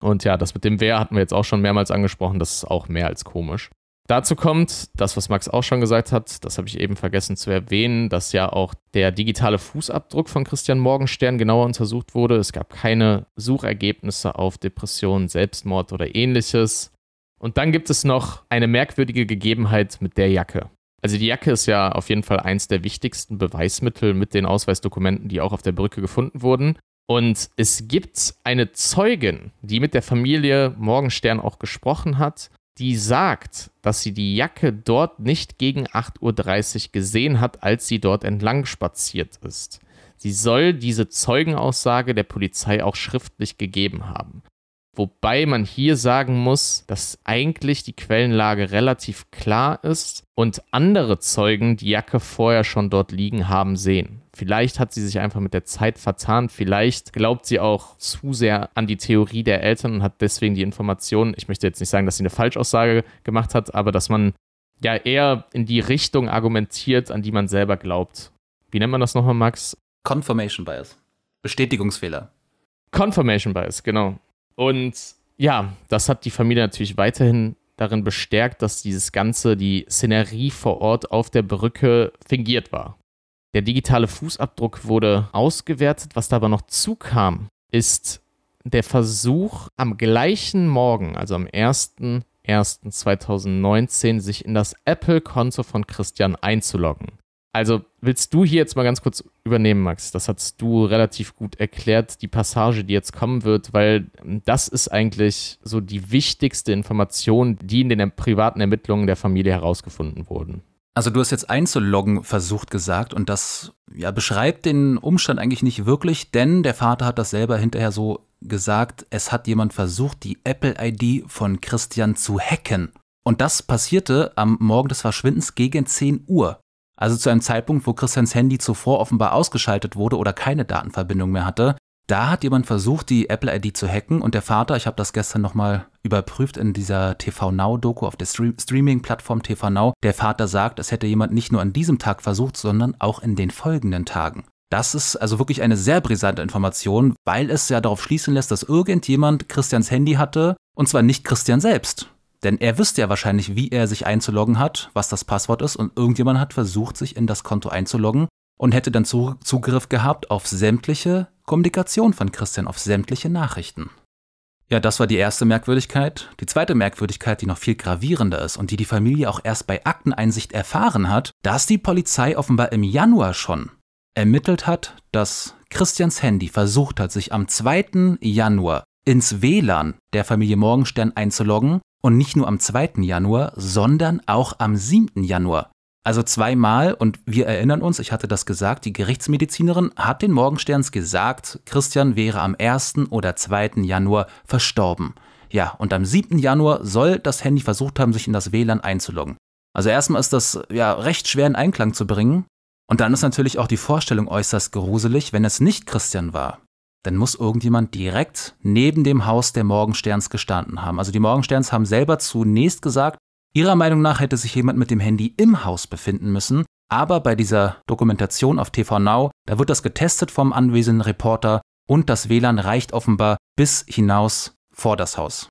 Und ja, das mit dem Wehr hatten wir jetzt auch schon mehrmals angesprochen, das ist auch mehr als komisch. Dazu kommt das, was Max auch schon gesagt hat, das habe ich eben vergessen zu erwähnen, dass ja auch der digitale Fußabdruck von Christian Morgenstern genauer untersucht wurde. Es gab keine Suchergebnisse auf Depressionen, Selbstmord oder ähnliches. Und dann gibt es noch eine merkwürdige Gegebenheit mit der Jacke. Also die Jacke ist ja auf jeden Fall eins der wichtigsten Beweismittel mit den Ausweisdokumenten, die auch auf der Brücke gefunden wurden. Und es gibt eine Zeugin, die mit der Familie Morgenstern auch gesprochen hat, die sagt, dass sie die Jacke dort nicht gegen 8.30 Uhr gesehen hat, als sie dort entlang spaziert ist. Sie soll diese Zeugenaussage der Polizei auch schriftlich gegeben haben. Wobei man hier sagen muss, dass eigentlich die Quellenlage relativ klar ist und andere Zeugen die Jacke vorher schon dort liegen haben sehen. Vielleicht hat sie sich einfach mit der Zeit vertan, vielleicht glaubt sie auch zu sehr an die Theorie der Eltern und hat deswegen die Information, ich möchte jetzt nicht sagen, dass sie eine Falschaussage gemacht hat, aber dass man ja eher in die Richtung argumentiert, an die man selber glaubt. Wie nennt man das nochmal, Max? Confirmation Bias. Bestätigungsfehler. Confirmation Bias, genau. Und ja, das hat die Familie natürlich weiterhin darin bestärkt, dass dieses Ganze, die Szenerie vor Ort auf der Brücke fingiert war. Der digitale Fußabdruck wurde ausgewertet. Was da aber noch zukam, ist der Versuch, am gleichen Morgen, also am 1.1.2019, sich in das Apple-Konto von Christian einzuloggen. Also willst du hier jetzt mal ganz kurz übernehmen, Max? Das hast du relativ gut erklärt, die Passage, die jetzt kommen wird, weil das ist eigentlich so die wichtigste Information, die in den privaten Ermittlungen der Familie herausgefunden wurden. Also du hast jetzt einzuloggen versucht gesagt und das ja, beschreibt den Umstand eigentlich nicht wirklich, denn der Vater hat das selber hinterher so gesagt, es hat jemand versucht, die Apple-ID von Christian zu hacken. Und das passierte am Morgen des Verschwindens gegen 10 Uhr. Also zu einem Zeitpunkt, wo Christians Handy zuvor offenbar ausgeschaltet wurde oder keine Datenverbindung mehr hatte, da hat jemand versucht, die Apple ID zu hacken und der Vater, ich habe das gestern nochmal überprüft in dieser TV Now Doku auf der Stream Streaming-Plattform TV Now, der Vater sagt, es hätte jemand nicht nur an diesem Tag versucht, sondern auch in den folgenden Tagen. Das ist also wirklich eine sehr brisante Information, weil es ja darauf schließen lässt, dass irgendjemand Christians Handy hatte und zwar nicht Christian selbst. Denn er wüsste ja wahrscheinlich, wie er sich einzuloggen hat, was das Passwort ist und irgendjemand hat versucht, sich in das Konto einzuloggen und hätte dann Zugriff gehabt auf sämtliche Kommunikation von Christian, auf sämtliche Nachrichten. Ja, das war die erste Merkwürdigkeit. Die zweite Merkwürdigkeit, die noch viel gravierender ist und die die Familie auch erst bei Akteneinsicht erfahren hat, dass die Polizei offenbar im Januar schon ermittelt hat, dass Christians Handy versucht hat, sich am 2. Januar ins WLAN der Familie Morgenstern einzuloggen und nicht nur am 2. Januar, sondern auch am 7. Januar. Also zweimal, und wir erinnern uns, ich hatte das gesagt, die Gerichtsmedizinerin hat den Morgensterns gesagt, Christian wäre am 1. oder 2. Januar verstorben. Ja, und am 7. Januar soll das Handy versucht haben, sich in das WLAN einzuloggen. Also erstmal ist das ja recht schwer in Einklang zu bringen. Und dann ist natürlich auch die Vorstellung äußerst gruselig, wenn es nicht Christian war dann muss irgendjemand direkt neben dem Haus der Morgensterns gestanden haben. Also die Morgensterns haben selber zunächst gesagt, ihrer Meinung nach hätte sich jemand mit dem Handy im Haus befinden müssen, aber bei dieser Dokumentation auf TV Now, da wird das getestet vom anwesenden Reporter und das WLAN reicht offenbar bis hinaus vor das Haus.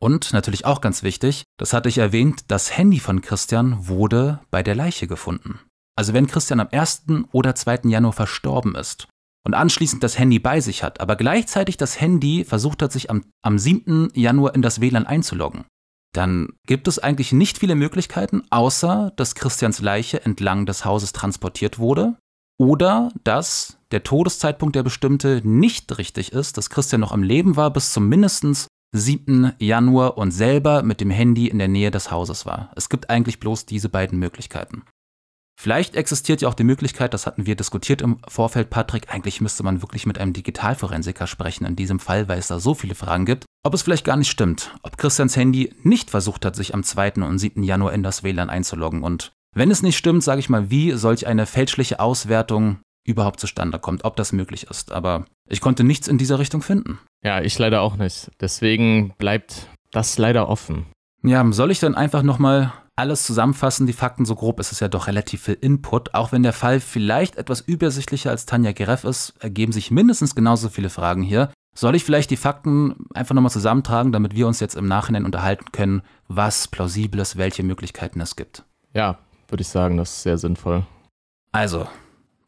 Und natürlich auch ganz wichtig, das hatte ich erwähnt, das Handy von Christian wurde bei der Leiche gefunden. Also wenn Christian am 1. oder 2. Januar verstorben ist, und anschließend das Handy bei sich hat, aber gleichzeitig das Handy versucht hat, sich am, am 7. Januar in das WLAN einzuloggen, dann gibt es eigentlich nicht viele Möglichkeiten, außer dass Christians Leiche entlang des Hauses transportiert wurde oder dass der Todeszeitpunkt, der bestimmte, nicht richtig ist, dass Christian noch am Leben war bis zum mindestens 7. Januar und selber mit dem Handy in der Nähe des Hauses war. Es gibt eigentlich bloß diese beiden Möglichkeiten. Vielleicht existiert ja auch die Möglichkeit, das hatten wir diskutiert im Vorfeld, Patrick, eigentlich müsste man wirklich mit einem Digitalforensiker sprechen in diesem Fall, weil es da so viele Fragen gibt, ob es vielleicht gar nicht stimmt, ob Christians Handy nicht versucht hat, sich am 2. und 7. Januar in das WLAN einzuloggen und wenn es nicht stimmt, sage ich mal, wie solch eine fälschliche Auswertung überhaupt zustande kommt, ob das möglich ist. Aber ich konnte nichts in dieser Richtung finden. Ja, ich leider auch nicht. Deswegen bleibt das leider offen. Ja, soll ich dann einfach nochmal alles zusammenfassen, die Fakten so grob ist es ja doch relativ viel Input. Auch wenn der Fall vielleicht etwas übersichtlicher als Tanja Gereff ist, ergeben sich mindestens genauso viele Fragen hier. Soll ich vielleicht die Fakten einfach nochmal zusammentragen, damit wir uns jetzt im Nachhinein unterhalten können, was plausibel ist, welche Möglichkeiten es gibt? Ja, würde ich sagen, das ist sehr sinnvoll. Also,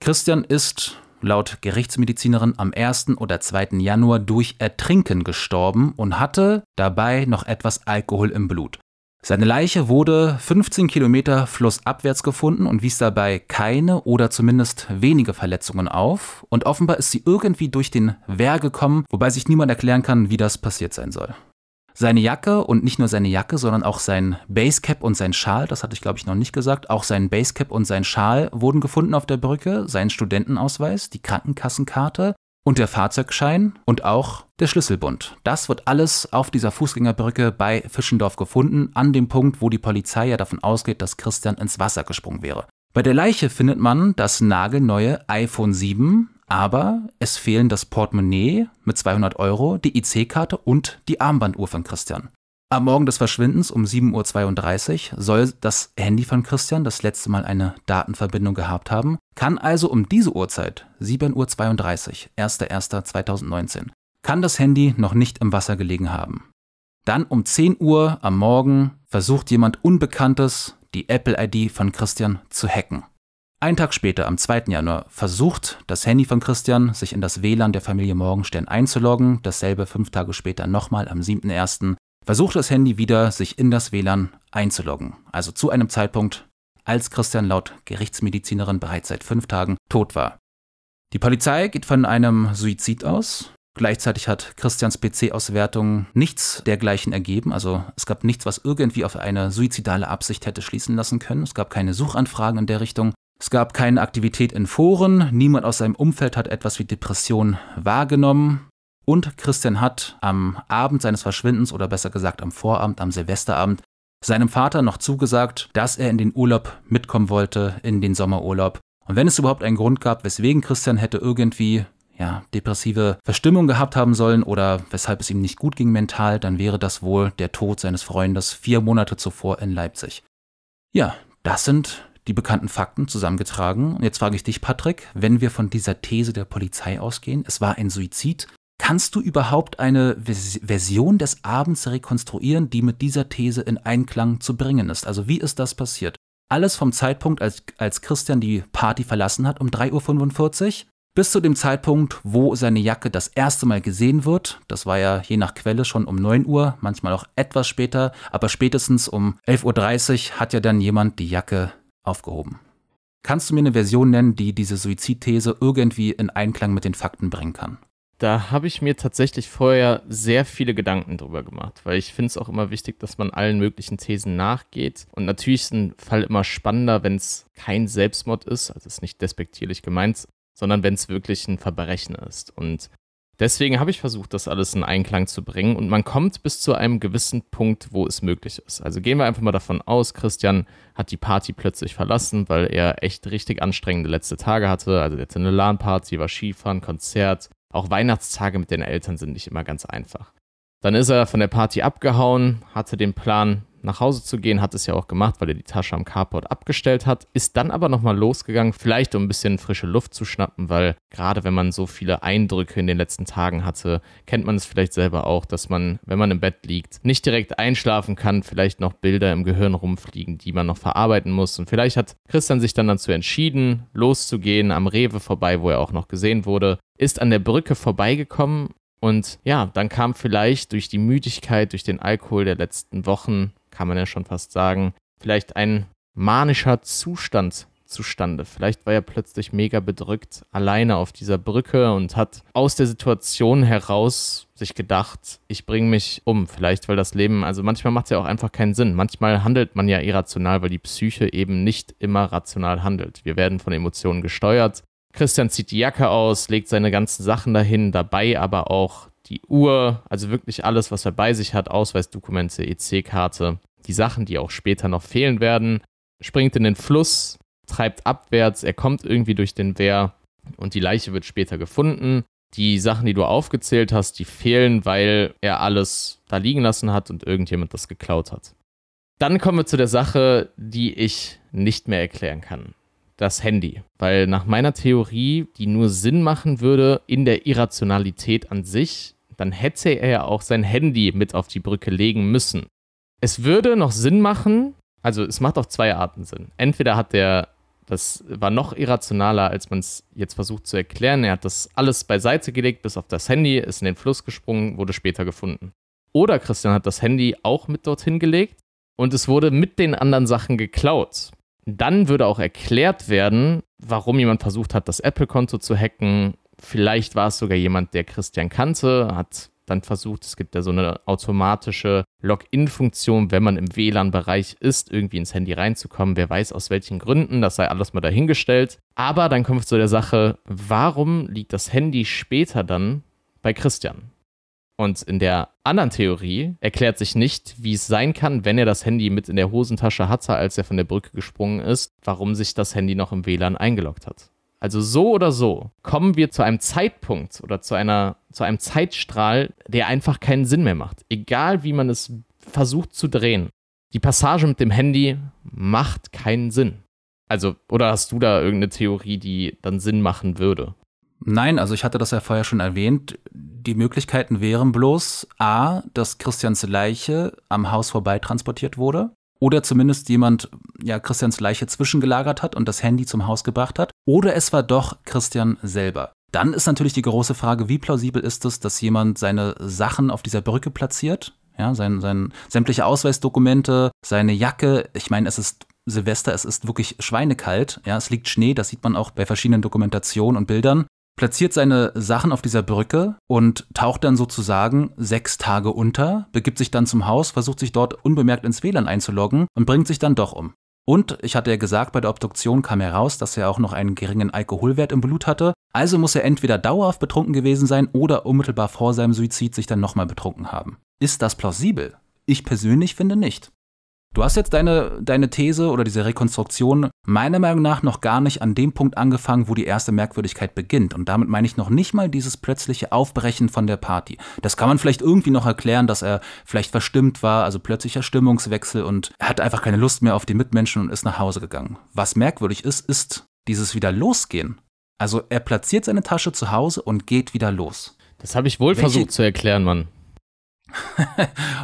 Christian ist laut Gerichtsmedizinerin am 1. oder 2. Januar durch Ertrinken gestorben und hatte dabei noch etwas Alkohol im Blut. Seine Leiche wurde 15 Kilometer flussabwärts gefunden und wies dabei keine oder zumindest wenige Verletzungen auf. Und offenbar ist sie irgendwie durch den Wehr gekommen, wobei sich niemand erklären kann, wie das passiert sein soll. Seine Jacke und nicht nur seine Jacke, sondern auch sein Basecap und sein Schal, das hatte ich glaube ich noch nicht gesagt, auch sein Basecap und sein Schal wurden gefunden auf der Brücke, sein Studentenausweis, die Krankenkassenkarte und der Fahrzeugschein und auch der Schlüsselbund. Das wird alles auf dieser Fußgängerbrücke bei Fischendorf gefunden, an dem Punkt, wo die Polizei ja davon ausgeht, dass Christian ins Wasser gesprungen wäre. Bei der Leiche findet man das nagelneue iPhone 7, aber es fehlen das Portemonnaie mit 200 Euro, die IC-Karte und die Armbanduhr von Christian. Am Morgen des Verschwindens um 7.32 Uhr soll das Handy von Christian das letzte Mal eine Datenverbindung gehabt haben, kann also um diese Uhrzeit, 7.32 Uhr, 1.1.2019, kann das Handy noch nicht im Wasser gelegen haben. Dann um 10 Uhr am Morgen versucht jemand Unbekanntes, die Apple-ID von Christian zu hacken. Ein Tag später, am 2. Januar, versucht das Handy von Christian, sich in das WLAN der Familie Morgenstern einzuloggen. Dasselbe fünf Tage später nochmal am 7.1 versucht das Handy wieder, sich in das WLAN einzuloggen. Also zu einem Zeitpunkt, als Christian laut Gerichtsmedizinerin bereits seit fünf Tagen tot war. Die Polizei geht von einem Suizid aus. Gleichzeitig hat Christians PC-Auswertung nichts dergleichen ergeben. Also es gab nichts, was irgendwie auf eine suizidale Absicht hätte schließen lassen können. Es gab keine Suchanfragen in der Richtung. Es gab keine Aktivität in Foren. Niemand aus seinem Umfeld hat etwas wie Depression wahrgenommen. Und Christian hat am Abend seines Verschwindens oder besser gesagt am Vorabend, am Silvesterabend, seinem Vater noch zugesagt, dass er in den Urlaub mitkommen wollte, in den Sommerurlaub. Und wenn es überhaupt einen Grund gab, weswegen Christian hätte irgendwie ja, depressive Verstimmung gehabt haben sollen oder weshalb es ihm nicht gut ging mental, dann wäre das wohl der Tod seines Freundes vier Monate zuvor in Leipzig. Ja, das sind die bekannten Fakten zusammengetragen. Und jetzt frage ich dich, Patrick, wenn wir von dieser These der Polizei ausgehen, es war ein Suizid, Kannst du überhaupt eine Vers Version des Abends rekonstruieren, die mit dieser These in Einklang zu bringen ist? Also wie ist das passiert? Alles vom Zeitpunkt, als, als Christian die Party verlassen hat um 3.45 Uhr, bis zu dem Zeitpunkt, wo seine Jacke das erste Mal gesehen wird. Das war ja je nach Quelle schon um 9 Uhr, manchmal auch etwas später, aber spätestens um 11.30 Uhr hat ja dann jemand die Jacke aufgehoben. Kannst du mir eine Version nennen, die diese Suizidthese irgendwie in Einklang mit den Fakten bringen kann? Da habe ich mir tatsächlich vorher sehr viele Gedanken drüber gemacht, weil ich finde es auch immer wichtig, dass man allen möglichen Thesen nachgeht. Und natürlich ist ein Fall immer spannender, wenn es kein Selbstmord ist, also es ist nicht despektierlich gemeint, sondern wenn es wirklich ein Verbrechen ist. Und deswegen habe ich versucht, das alles in Einklang zu bringen. Und man kommt bis zu einem gewissen Punkt, wo es möglich ist. Also gehen wir einfach mal davon aus, Christian hat die Party plötzlich verlassen, weil er echt richtig anstrengende letzte Tage hatte. Also der hatte eine LAN-Party, war Skifahren, Konzert, auch Weihnachtstage mit den Eltern sind nicht immer ganz einfach. Dann ist er von der Party abgehauen, hatte den Plan, nach Hause zu gehen, hat es ja auch gemacht, weil er die Tasche am Carport abgestellt hat, ist dann aber nochmal losgegangen, vielleicht um ein bisschen frische Luft zu schnappen, weil gerade wenn man so viele Eindrücke in den letzten Tagen hatte, kennt man es vielleicht selber auch, dass man, wenn man im Bett liegt, nicht direkt einschlafen kann, vielleicht noch Bilder im Gehirn rumfliegen, die man noch verarbeiten muss. Und vielleicht hat Christian sich dann dazu entschieden, loszugehen, am Rewe vorbei, wo er auch noch gesehen wurde, ist an der Brücke vorbeigekommen und ja, dann kam vielleicht durch die Müdigkeit, durch den Alkohol der letzten Wochen kann man ja schon fast sagen, vielleicht ein manischer Zustand zustande. Vielleicht war er plötzlich mega bedrückt, alleine auf dieser Brücke und hat aus der Situation heraus sich gedacht, ich bringe mich um. Vielleicht, weil das Leben, also manchmal macht es ja auch einfach keinen Sinn. Manchmal handelt man ja irrational, weil die Psyche eben nicht immer rational handelt. Wir werden von Emotionen gesteuert. Christian zieht die Jacke aus, legt seine ganzen Sachen dahin, dabei aber auch die Uhr, also wirklich alles, was er bei sich hat, Ausweisdokumente, EC-Karte, die Sachen, die auch später noch fehlen werden, springt in den Fluss, treibt abwärts, er kommt irgendwie durch den Wehr und die Leiche wird später gefunden. Die Sachen, die du aufgezählt hast, die fehlen, weil er alles da liegen lassen hat und irgendjemand das geklaut hat. Dann kommen wir zu der Sache, die ich nicht mehr erklären kann. Das Handy. Weil nach meiner Theorie, die nur Sinn machen würde in der Irrationalität an sich, dann hätte er ja auch sein Handy mit auf die Brücke legen müssen. Es würde noch Sinn machen, also es macht auf zwei Arten Sinn. Entweder hat er, das war noch irrationaler, als man es jetzt versucht zu erklären, er hat das alles beiseite gelegt, bis auf das Handy, ist in den Fluss gesprungen, wurde später gefunden. Oder Christian hat das Handy auch mit dorthin gelegt und es wurde mit den anderen Sachen geklaut. Dann würde auch erklärt werden, warum jemand versucht hat, das Apple-Konto zu hacken Vielleicht war es sogar jemand, der Christian kannte, hat dann versucht, es gibt ja so eine automatische Login-Funktion, wenn man im WLAN-Bereich ist, irgendwie ins Handy reinzukommen. Wer weiß aus welchen Gründen, das sei alles mal dahingestellt. Aber dann kommt zu der Sache, warum liegt das Handy später dann bei Christian? Und in der anderen Theorie erklärt sich nicht, wie es sein kann, wenn er das Handy mit in der Hosentasche hatte, als er von der Brücke gesprungen ist, warum sich das Handy noch im WLAN eingeloggt hat. Also so oder so kommen wir zu einem Zeitpunkt oder zu, einer, zu einem Zeitstrahl, der einfach keinen Sinn mehr macht. Egal wie man es versucht zu drehen. Die Passage mit dem Handy macht keinen Sinn. Also, oder hast du da irgendeine Theorie, die dann Sinn machen würde? Nein, also ich hatte das ja vorher schon erwähnt. Die Möglichkeiten wären bloß A, dass Christians Leiche am Haus vorbei transportiert wurde. Oder zumindest jemand ja, Christians Leiche zwischengelagert hat und das Handy zum Haus gebracht hat. Oder es war doch Christian selber. Dann ist natürlich die große Frage, wie plausibel ist es, dass jemand seine Sachen auf dieser Brücke platziert? Ja, sein, sein, sämtliche Ausweisdokumente, seine Jacke. Ich meine, es ist Silvester, es ist wirklich schweinekalt. Ja, es liegt Schnee, das sieht man auch bei verschiedenen Dokumentationen und Bildern. Platziert seine Sachen auf dieser Brücke und taucht dann sozusagen sechs Tage unter, begibt sich dann zum Haus, versucht sich dort unbemerkt ins WLAN einzuloggen und bringt sich dann doch um. Und ich hatte ja gesagt, bei der Obduktion kam heraus, dass er auch noch einen geringen Alkoholwert im Blut hatte. Also muss er entweder dauerhaft betrunken gewesen sein oder unmittelbar vor seinem Suizid sich dann nochmal betrunken haben. Ist das plausibel? Ich persönlich finde nicht. Du hast jetzt deine, deine These oder diese Rekonstruktion meiner Meinung nach noch gar nicht an dem Punkt angefangen, wo die erste Merkwürdigkeit beginnt. Und damit meine ich noch nicht mal dieses plötzliche Aufbrechen von der Party. Das kann man vielleicht irgendwie noch erklären, dass er vielleicht verstimmt war, also plötzlicher Stimmungswechsel und er hat einfach keine Lust mehr auf die Mitmenschen und ist nach Hause gegangen. Was merkwürdig ist, ist dieses wieder losgehen. Also er platziert seine Tasche zu Hause und geht wieder los. Das habe ich wohl Welche? versucht zu erklären, Mann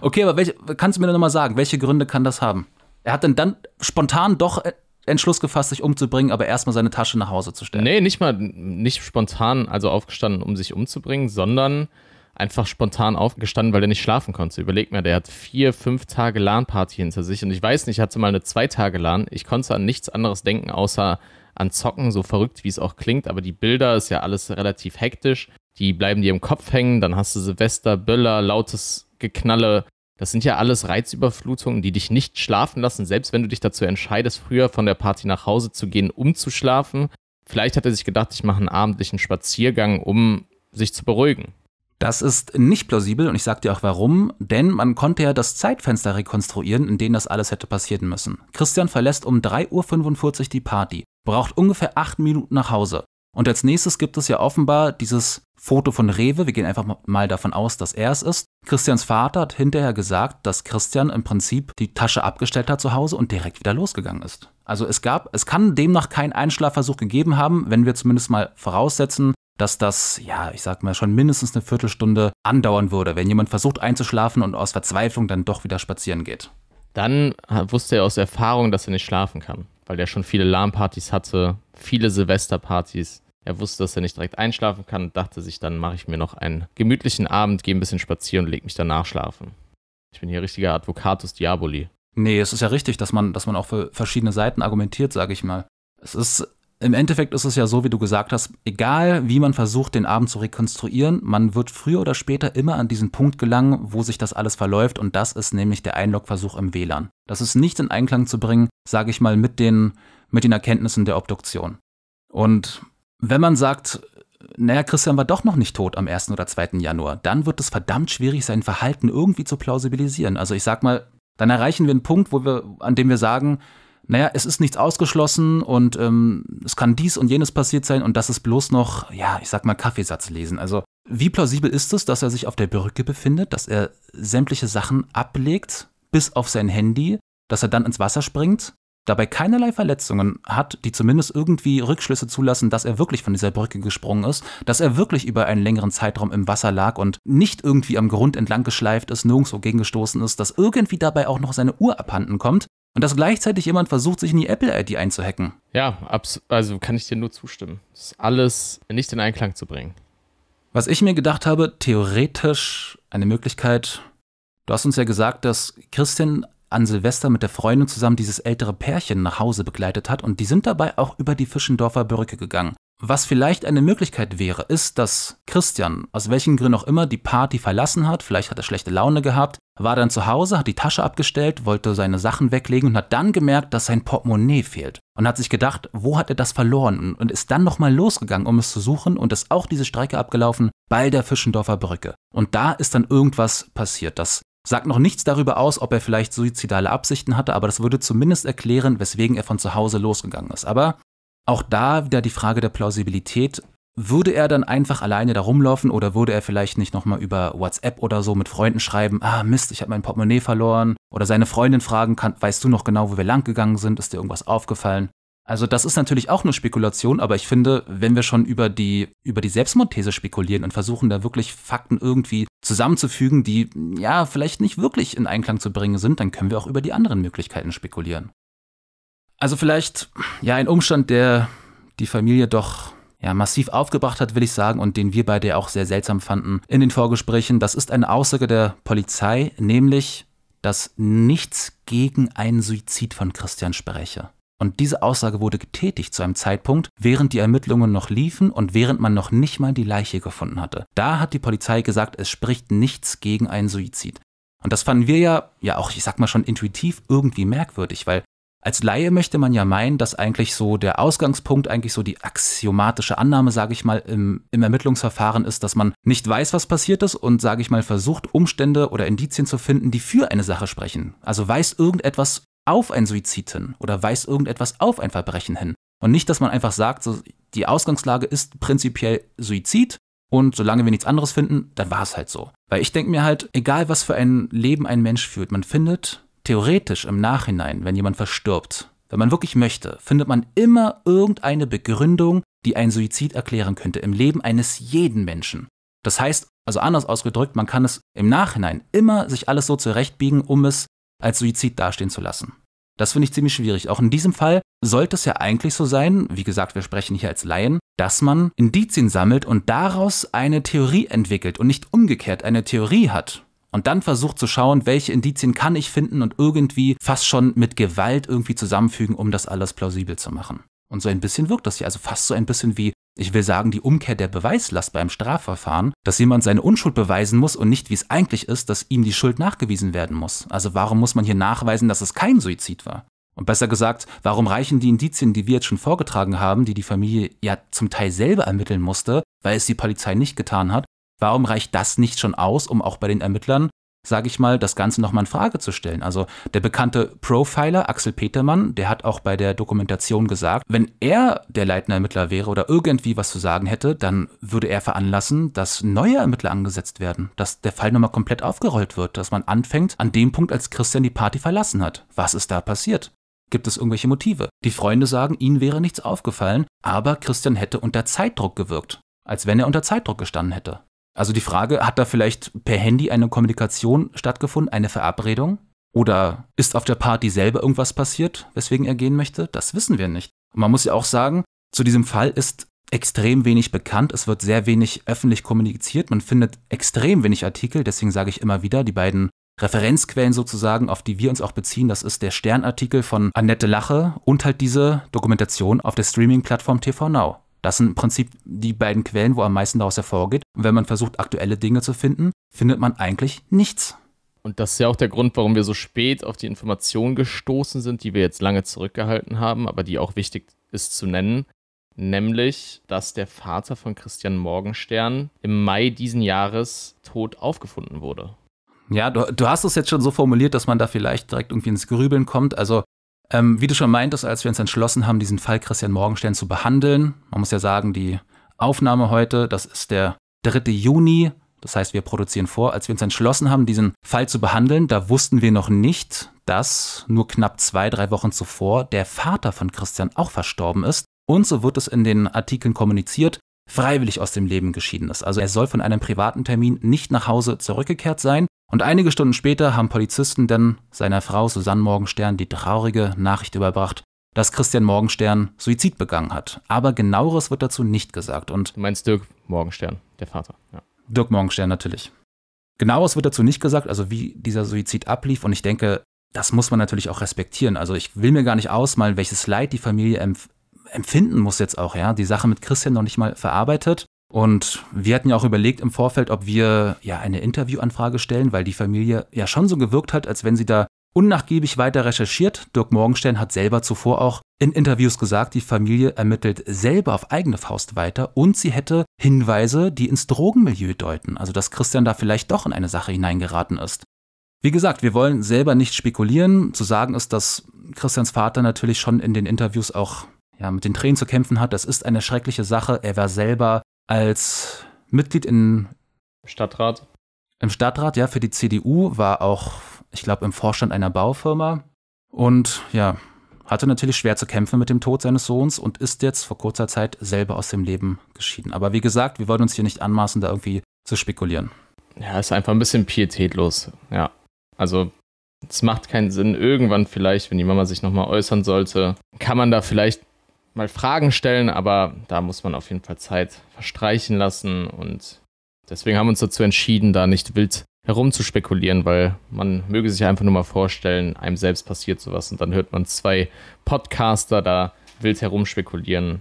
okay, aber welche, kannst du mir nochmal sagen, welche Gründe kann das haben? Er hat dann, dann spontan doch Entschluss gefasst, sich umzubringen, aber erstmal seine Tasche nach Hause zu stellen. Nee, nicht mal nicht spontan, also aufgestanden, um sich umzubringen, sondern einfach spontan aufgestanden, weil er nicht schlafen konnte. Überleg mir, der hat vier, fünf Tage LAN-Party hinter sich und ich weiß nicht, ich hatte mal eine zwei Tage LAN. Ich konnte an nichts anderes denken, außer an Zocken, so verrückt wie es auch klingt, aber die Bilder ist ja alles relativ hektisch die bleiben dir im Kopf hängen. Dann hast du Silvester, Böller, lautes Geknalle. Das sind ja alles Reizüberflutungen, die dich nicht schlafen lassen, selbst wenn du dich dazu entscheidest, früher von der Party nach Hause zu gehen, um zu schlafen. Vielleicht hat er sich gedacht, ich mache einen abendlichen Spaziergang, um sich zu beruhigen. Das ist nicht plausibel und ich sag dir auch warum, denn man konnte ja das Zeitfenster rekonstruieren, in dem das alles hätte passieren müssen. Christian verlässt um 3.45 Uhr die Party, braucht ungefähr 8 Minuten nach Hause. Und als nächstes gibt es ja offenbar dieses Foto von Rewe. Wir gehen einfach mal davon aus, dass er es ist. Christians Vater hat hinterher gesagt, dass Christian im Prinzip die Tasche abgestellt hat zu Hause und direkt wieder losgegangen ist. Also es gab, es kann demnach keinen Einschlafversuch gegeben haben, wenn wir zumindest mal voraussetzen, dass das, ja, ich sag mal, schon mindestens eine Viertelstunde andauern würde, wenn jemand versucht einzuschlafen und aus Verzweiflung dann doch wieder spazieren geht. Dann wusste er aus Erfahrung, dass er nicht schlafen kann, weil er schon viele Lahmpartys hatte, viele Silvesterpartys er wusste, dass er nicht direkt einschlafen kann und dachte sich, dann mache ich mir noch einen gemütlichen Abend, gehe ein bisschen spazieren und lege mich danach schlafen. Ich bin hier richtiger Advocatus Diaboli. Nee, es ist ja richtig, dass man, dass man auch für verschiedene Seiten argumentiert, sage ich mal. Es ist, im Endeffekt ist es ja so, wie du gesagt hast, egal wie man versucht, den Abend zu rekonstruieren, man wird früher oder später immer an diesen Punkt gelangen, wo sich das alles verläuft und das ist nämlich der Einlogversuch im WLAN. Das ist nicht in Einklang zu bringen, sage ich mal, mit den, mit den Erkenntnissen der Obduktion. Und wenn man sagt, naja, Christian war doch noch nicht tot am 1. oder 2. Januar, dann wird es verdammt schwierig, sein Verhalten irgendwie zu plausibilisieren. Also ich sag mal, dann erreichen wir einen Punkt, wo wir, an dem wir sagen, naja, es ist nichts ausgeschlossen und ähm, es kann dies und jenes passiert sein und das ist bloß noch, ja, ich sag mal, Kaffeesatz lesen. Also, wie plausibel ist es, dass er sich auf der Brücke befindet, dass er sämtliche Sachen ablegt, bis auf sein Handy, dass er dann ins Wasser springt, dabei keinerlei Verletzungen hat, die zumindest irgendwie Rückschlüsse zulassen, dass er wirklich von dieser Brücke gesprungen ist, dass er wirklich über einen längeren Zeitraum im Wasser lag und nicht irgendwie am Grund entlang geschleift ist, nirgendwo gegengestoßen ist, dass irgendwie dabei auch noch seine Uhr abhanden kommt und dass gleichzeitig jemand versucht, sich in die Apple-ID einzuhacken. Ja, also kann ich dir nur zustimmen. Das ist alles nicht in Einklang zu bringen. Was ich mir gedacht habe, theoretisch eine Möglichkeit, Du hast uns ja gesagt, dass Christian an Silvester mit der Freundin zusammen dieses ältere Pärchen nach Hause begleitet hat und die sind dabei auch über die Fischendorfer Brücke gegangen. Was vielleicht eine Möglichkeit wäre, ist, dass Christian, aus welchen Gründen auch immer, die Party verlassen hat, vielleicht hat er schlechte Laune gehabt, war dann zu Hause, hat die Tasche abgestellt, wollte seine Sachen weglegen und hat dann gemerkt, dass sein Portemonnaie fehlt. Und hat sich gedacht, wo hat er das verloren? Und ist dann nochmal losgegangen, um es zu suchen und ist auch diese Strecke abgelaufen bei der Fischendorfer Brücke. Und da ist dann irgendwas passiert, Das Sagt noch nichts darüber aus, ob er vielleicht suizidale Absichten hatte, aber das würde zumindest erklären, weswegen er von zu Hause losgegangen ist. Aber auch da wieder die Frage der Plausibilität. Würde er dann einfach alleine da rumlaufen oder würde er vielleicht nicht nochmal über WhatsApp oder so mit Freunden schreiben, ah Mist, ich habe mein Portemonnaie verloren? Oder seine Freundin fragen, kann, weißt du noch genau, wo wir langgegangen sind? Ist dir irgendwas aufgefallen? Also das ist natürlich auch nur Spekulation, aber ich finde, wenn wir schon über die, über die Selbstmordthese spekulieren und versuchen da wirklich Fakten irgendwie zusammenzufügen, die ja vielleicht nicht wirklich in Einklang zu bringen sind, dann können wir auch über die anderen Möglichkeiten spekulieren. Also vielleicht ja ein Umstand, der die Familie doch ja, massiv aufgebracht hat, will ich sagen, und den wir beide auch sehr seltsam fanden in den Vorgesprächen, das ist eine Aussage der Polizei, nämlich, dass nichts gegen einen Suizid von Christian spreche. Und diese Aussage wurde getätigt zu einem Zeitpunkt, während die Ermittlungen noch liefen und während man noch nicht mal die Leiche gefunden hatte. Da hat die Polizei gesagt, es spricht nichts gegen einen Suizid. Und das fanden wir ja, ja auch, ich sag mal schon intuitiv irgendwie merkwürdig, weil als Laie möchte man ja meinen, dass eigentlich so der Ausgangspunkt, eigentlich so die axiomatische Annahme, sage ich mal, im, im, Ermittlungsverfahren ist, dass man nicht weiß, was passiert ist und, sage ich mal, versucht, Umstände oder Indizien zu finden, die für eine Sache sprechen. Also weiß irgendetwas auf ein Suizid hin oder weist irgendetwas auf ein Verbrechen hin. Und nicht, dass man einfach sagt, so, die Ausgangslage ist prinzipiell Suizid und solange wir nichts anderes finden, dann war es halt so. Weil ich denke mir halt, egal was für ein Leben ein Mensch führt, man findet theoretisch im Nachhinein, wenn jemand verstirbt, wenn man wirklich möchte, findet man immer irgendeine Begründung, die einen Suizid erklären könnte im Leben eines jeden Menschen. Das heißt, also anders ausgedrückt, man kann es im Nachhinein immer sich alles so zurechtbiegen, um es als Suizid dastehen zu lassen. Das finde ich ziemlich schwierig. Auch in diesem Fall sollte es ja eigentlich so sein, wie gesagt, wir sprechen hier als Laien, dass man Indizien sammelt und daraus eine Theorie entwickelt und nicht umgekehrt eine Theorie hat. Und dann versucht zu schauen, welche Indizien kann ich finden und irgendwie fast schon mit Gewalt irgendwie zusammenfügen, um das alles plausibel zu machen. Und so ein bisschen wirkt das ja, also fast so ein bisschen wie ich will sagen die Umkehr der Beweislast beim Strafverfahren, dass jemand seine Unschuld beweisen muss und nicht, wie es eigentlich ist, dass ihm die Schuld nachgewiesen werden muss. Also warum muss man hier nachweisen, dass es kein Suizid war? Und besser gesagt, warum reichen die Indizien, die wir jetzt schon vorgetragen haben, die die Familie ja zum Teil selber ermitteln musste, weil es die Polizei nicht getan hat, warum reicht das nicht schon aus, um auch bei den Ermittlern sage ich mal, das Ganze nochmal in Frage zu stellen. Also der bekannte Profiler Axel Petermann, der hat auch bei der Dokumentation gesagt, wenn er der leitende Ermittler wäre oder irgendwie was zu sagen hätte, dann würde er veranlassen, dass neue Ermittler angesetzt werden, dass der Fall nochmal komplett aufgerollt wird, dass man anfängt an dem Punkt, als Christian die Party verlassen hat. Was ist da passiert? Gibt es irgendwelche Motive? Die Freunde sagen, ihnen wäre nichts aufgefallen, aber Christian hätte unter Zeitdruck gewirkt, als wenn er unter Zeitdruck gestanden hätte. Also die Frage, hat da vielleicht per Handy eine Kommunikation stattgefunden, eine Verabredung? Oder ist auf der Party selber irgendwas passiert, weswegen er gehen möchte? Das wissen wir nicht. Und man muss ja auch sagen, zu diesem Fall ist extrem wenig bekannt. Es wird sehr wenig öffentlich kommuniziert. Man findet extrem wenig Artikel. Deswegen sage ich immer wieder, die beiden Referenzquellen sozusagen, auf die wir uns auch beziehen, das ist der Sternartikel von Annette Lache und halt diese Dokumentation auf der Streaming-Plattform TV Now. Das sind im Prinzip die beiden Quellen, wo am meisten daraus hervorgeht. Und wenn man versucht, aktuelle Dinge zu finden, findet man eigentlich nichts. Und das ist ja auch der Grund, warum wir so spät auf die Informationen gestoßen sind, die wir jetzt lange zurückgehalten haben, aber die auch wichtig ist zu nennen. Nämlich, dass der Vater von Christian Morgenstern im Mai diesen Jahres tot aufgefunden wurde. Ja, du, du hast es jetzt schon so formuliert, dass man da vielleicht direkt irgendwie ins Grübeln kommt. Also ähm, wie du schon meintest, als wir uns entschlossen haben, diesen Fall Christian Morgenstern zu behandeln, man muss ja sagen, die Aufnahme heute, das ist der 3. Juni, das heißt, wir produzieren vor. Als wir uns entschlossen haben, diesen Fall zu behandeln, da wussten wir noch nicht, dass nur knapp zwei, drei Wochen zuvor der Vater von Christian auch verstorben ist und so wird es in den Artikeln kommuniziert, freiwillig aus dem Leben geschieden ist. Also er soll von einem privaten Termin nicht nach Hause zurückgekehrt sein und einige Stunden später haben Polizisten dann seiner Frau Susanne Morgenstern die traurige Nachricht überbracht, dass Christian Morgenstern Suizid begangen hat. Aber genaueres wird dazu nicht gesagt. Und du meinst Dirk Morgenstern, der Vater. Ja. Dirk Morgenstern natürlich. Genaueres wird dazu nicht gesagt, also wie dieser Suizid ablief. Und ich denke, das muss man natürlich auch respektieren. Also ich will mir gar nicht ausmalen, welches Leid die Familie empf empfinden muss jetzt auch, ja. Die Sache mit Christian noch nicht mal verarbeitet. Und wir hatten ja auch überlegt im Vorfeld, ob wir ja eine Interviewanfrage stellen, weil die Familie ja schon so gewirkt hat, als wenn sie da unnachgiebig weiter recherchiert. Dirk Morgenstern hat selber zuvor auch in Interviews gesagt, die Familie ermittelt selber auf eigene Faust weiter und sie hätte Hinweise, die ins Drogenmilieu deuten, also dass Christian da vielleicht doch in eine Sache hineingeraten ist. Wie gesagt, wir wollen selber nicht spekulieren. Zu sagen ist, dass Christians Vater natürlich schon in den Interviews auch ja, mit den Tränen zu kämpfen hat. Das ist eine schreckliche Sache. Er war selber als Mitglied in Stadtrat. Im Stadtrat, ja, für die CDU, war auch, ich glaube, im Vorstand einer Baufirma und ja, hatte natürlich schwer zu kämpfen mit dem Tod seines Sohns und ist jetzt vor kurzer Zeit selber aus dem Leben geschieden. Aber wie gesagt, wir wollen uns hier nicht anmaßen, da irgendwie zu spekulieren. Ja, ist einfach ein bisschen pietätlos, ja. Also, es macht keinen Sinn. Irgendwann vielleicht, wenn die Mama sich nochmal äußern sollte, kann man da vielleicht mal Fragen stellen, aber da muss man auf jeden Fall Zeit verstreichen lassen und deswegen haben wir uns dazu entschieden, da nicht wild herumzuspekulieren, weil man möge sich einfach nur mal vorstellen, einem selbst passiert sowas und dann hört man zwei Podcaster da wild herumspekulieren.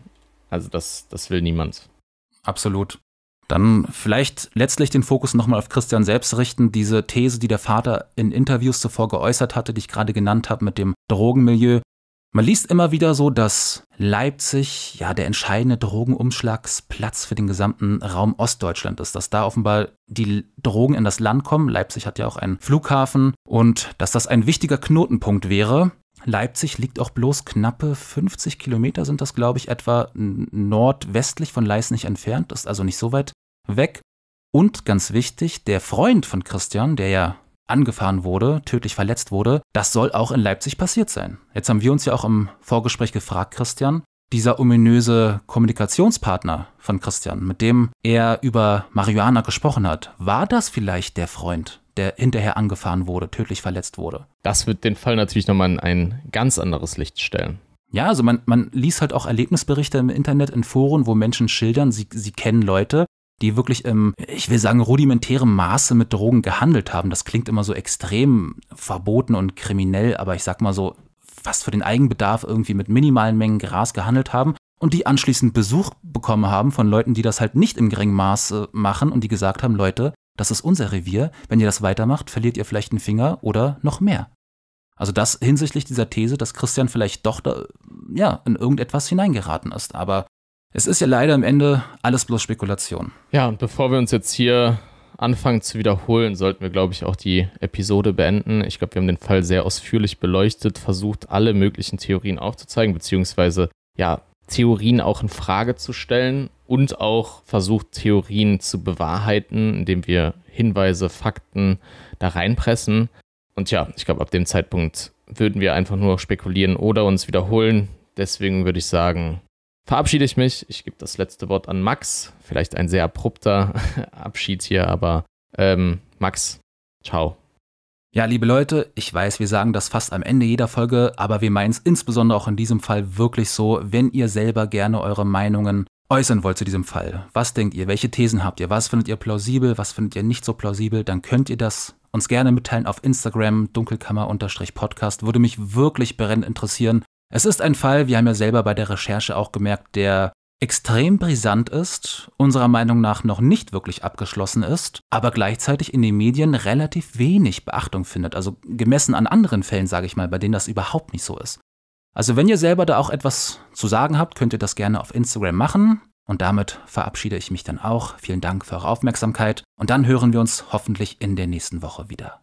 Also das, das will niemand. Absolut. Dann vielleicht letztlich den Fokus nochmal auf Christian selbst richten. Diese These, die der Vater in Interviews zuvor geäußert hatte, die ich gerade genannt habe mit dem Drogenmilieu, man liest immer wieder so, dass Leipzig ja der entscheidende Drogenumschlagsplatz für den gesamten Raum Ostdeutschland ist, dass da offenbar die Drogen in das Land kommen. Leipzig hat ja auch einen Flughafen und dass das ein wichtiger Knotenpunkt wäre. Leipzig liegt auch bloß knappe 50 Kilometer, sind das, glaube ich, etwa nordwestlich von Leisnig entfernt, ist also nicht so weit weg. Und ganz wichtig, der Freund von Christian, der ja angefahren wurde, tödlich verletzt wurde, das soll auch in Leipzig passiert sein. Jetzt haben wir uns ja auch im Vorgespräch gefragt, Christian, dieser ominöse Kommunikationspartner von Christian, mit dem er über Marihuana gesprochen hat, war das vielleicht der Freund, der hinterher angefahren wurde, tödlich verletzt wurde? Das wird den Fall natürlich nochmal in ein ganz anderes Licht stellen. Ja, also man, man liest halt auch Erlebnisberichte im Internet, in Foren, wo Menschen schildern, sie, sie kennen Leute, die wirklich im, ich will sagen, rudimentärem Maße mit Drogen gehandelt haben. Das klingt immer so extrem verboten und kriminell, aber ich sag mal so, fast für den Eigenbedarf irgendwie mit minimalen Mengen Gras gehandelt haben und die anschließend Besuch bekommen haben von Leuten, die das halt nicht im geringen Maße machen und die gesagt haben, Leute, das ist unser Revier, wenn ihr das weitermacht, verliert ihr vielleicht einen Finger oder noch mehr. Also das hinsichtlich dieser These, dass Christian vielleicht doch da, ja, in irgendetwas hineingeraten ist. Aber es ist ja leider am Ende alles bloß Spekulation. Ja, und bevor wir uns jetzt hier anfangen zu wiederholen, sollten wir, glaube ich, auch die Episode beenden. Ich glaube, wir haben den Fall sehr ausführlich beleuchtet, versucht, alle möglichen Theorien aufzuzeigen, beziehungsweise ja, Theorien auch in Frage zu stellen und auch versucht, Theorien zu bewahrheiten, indem wir Hinweise, Fakten da reinpressen. Und ja, ich glaube, ab dem Zeitpunkt würden wir einfach nur spekulieren oder uns wiederholen. Deswegen würde ich sagen, verabschiede ich mich. Ich gebe das letzte Wort an Max. Vielleicht ein sehr abrupter Abschied hier, aber ähm, Max, ciao. Ja, liebe Leute, ich weiß, wir sagen das fast am Ende jeder Folge, aber wir meinen es insbesondere auch in diesem Fall wirklich so, wenn ihr selber gerne eure Meinungen äußern wollt zu diesem Fall. Was denkt ihr? Welche Thesen habt ihr? Was findet ihr plausibel? Was findet ihr nicht so plausibel? Dann könnt ihr das uns gerne mitteilen auf Instagram, dunkelkammer-podcast. Würde mich wirklich brennend interessieren. Es ist ein Fall, wir haben ja selber bei der Recherche auch gemerkt, der extrem brisant ist, unserer Meinung nach noch nicht wirklich abgeschlossen ist, aber gleichzeitig in den Medien relativ wenig Beachtung findet. Also gemessen an anderen Fällen, sage ich mal, bei denen das überhaupt nicht so ist. Also wenn ihr selber da auch etwas zu sagen habt, könnt ihr das gerne auf Instagram machen. Und damit verabschiede ich mich dann auch. Vielen Dank für eure Aufmerksamkeit. Und dann hören wir uns hoffentlich in der nächsten Woche wieder.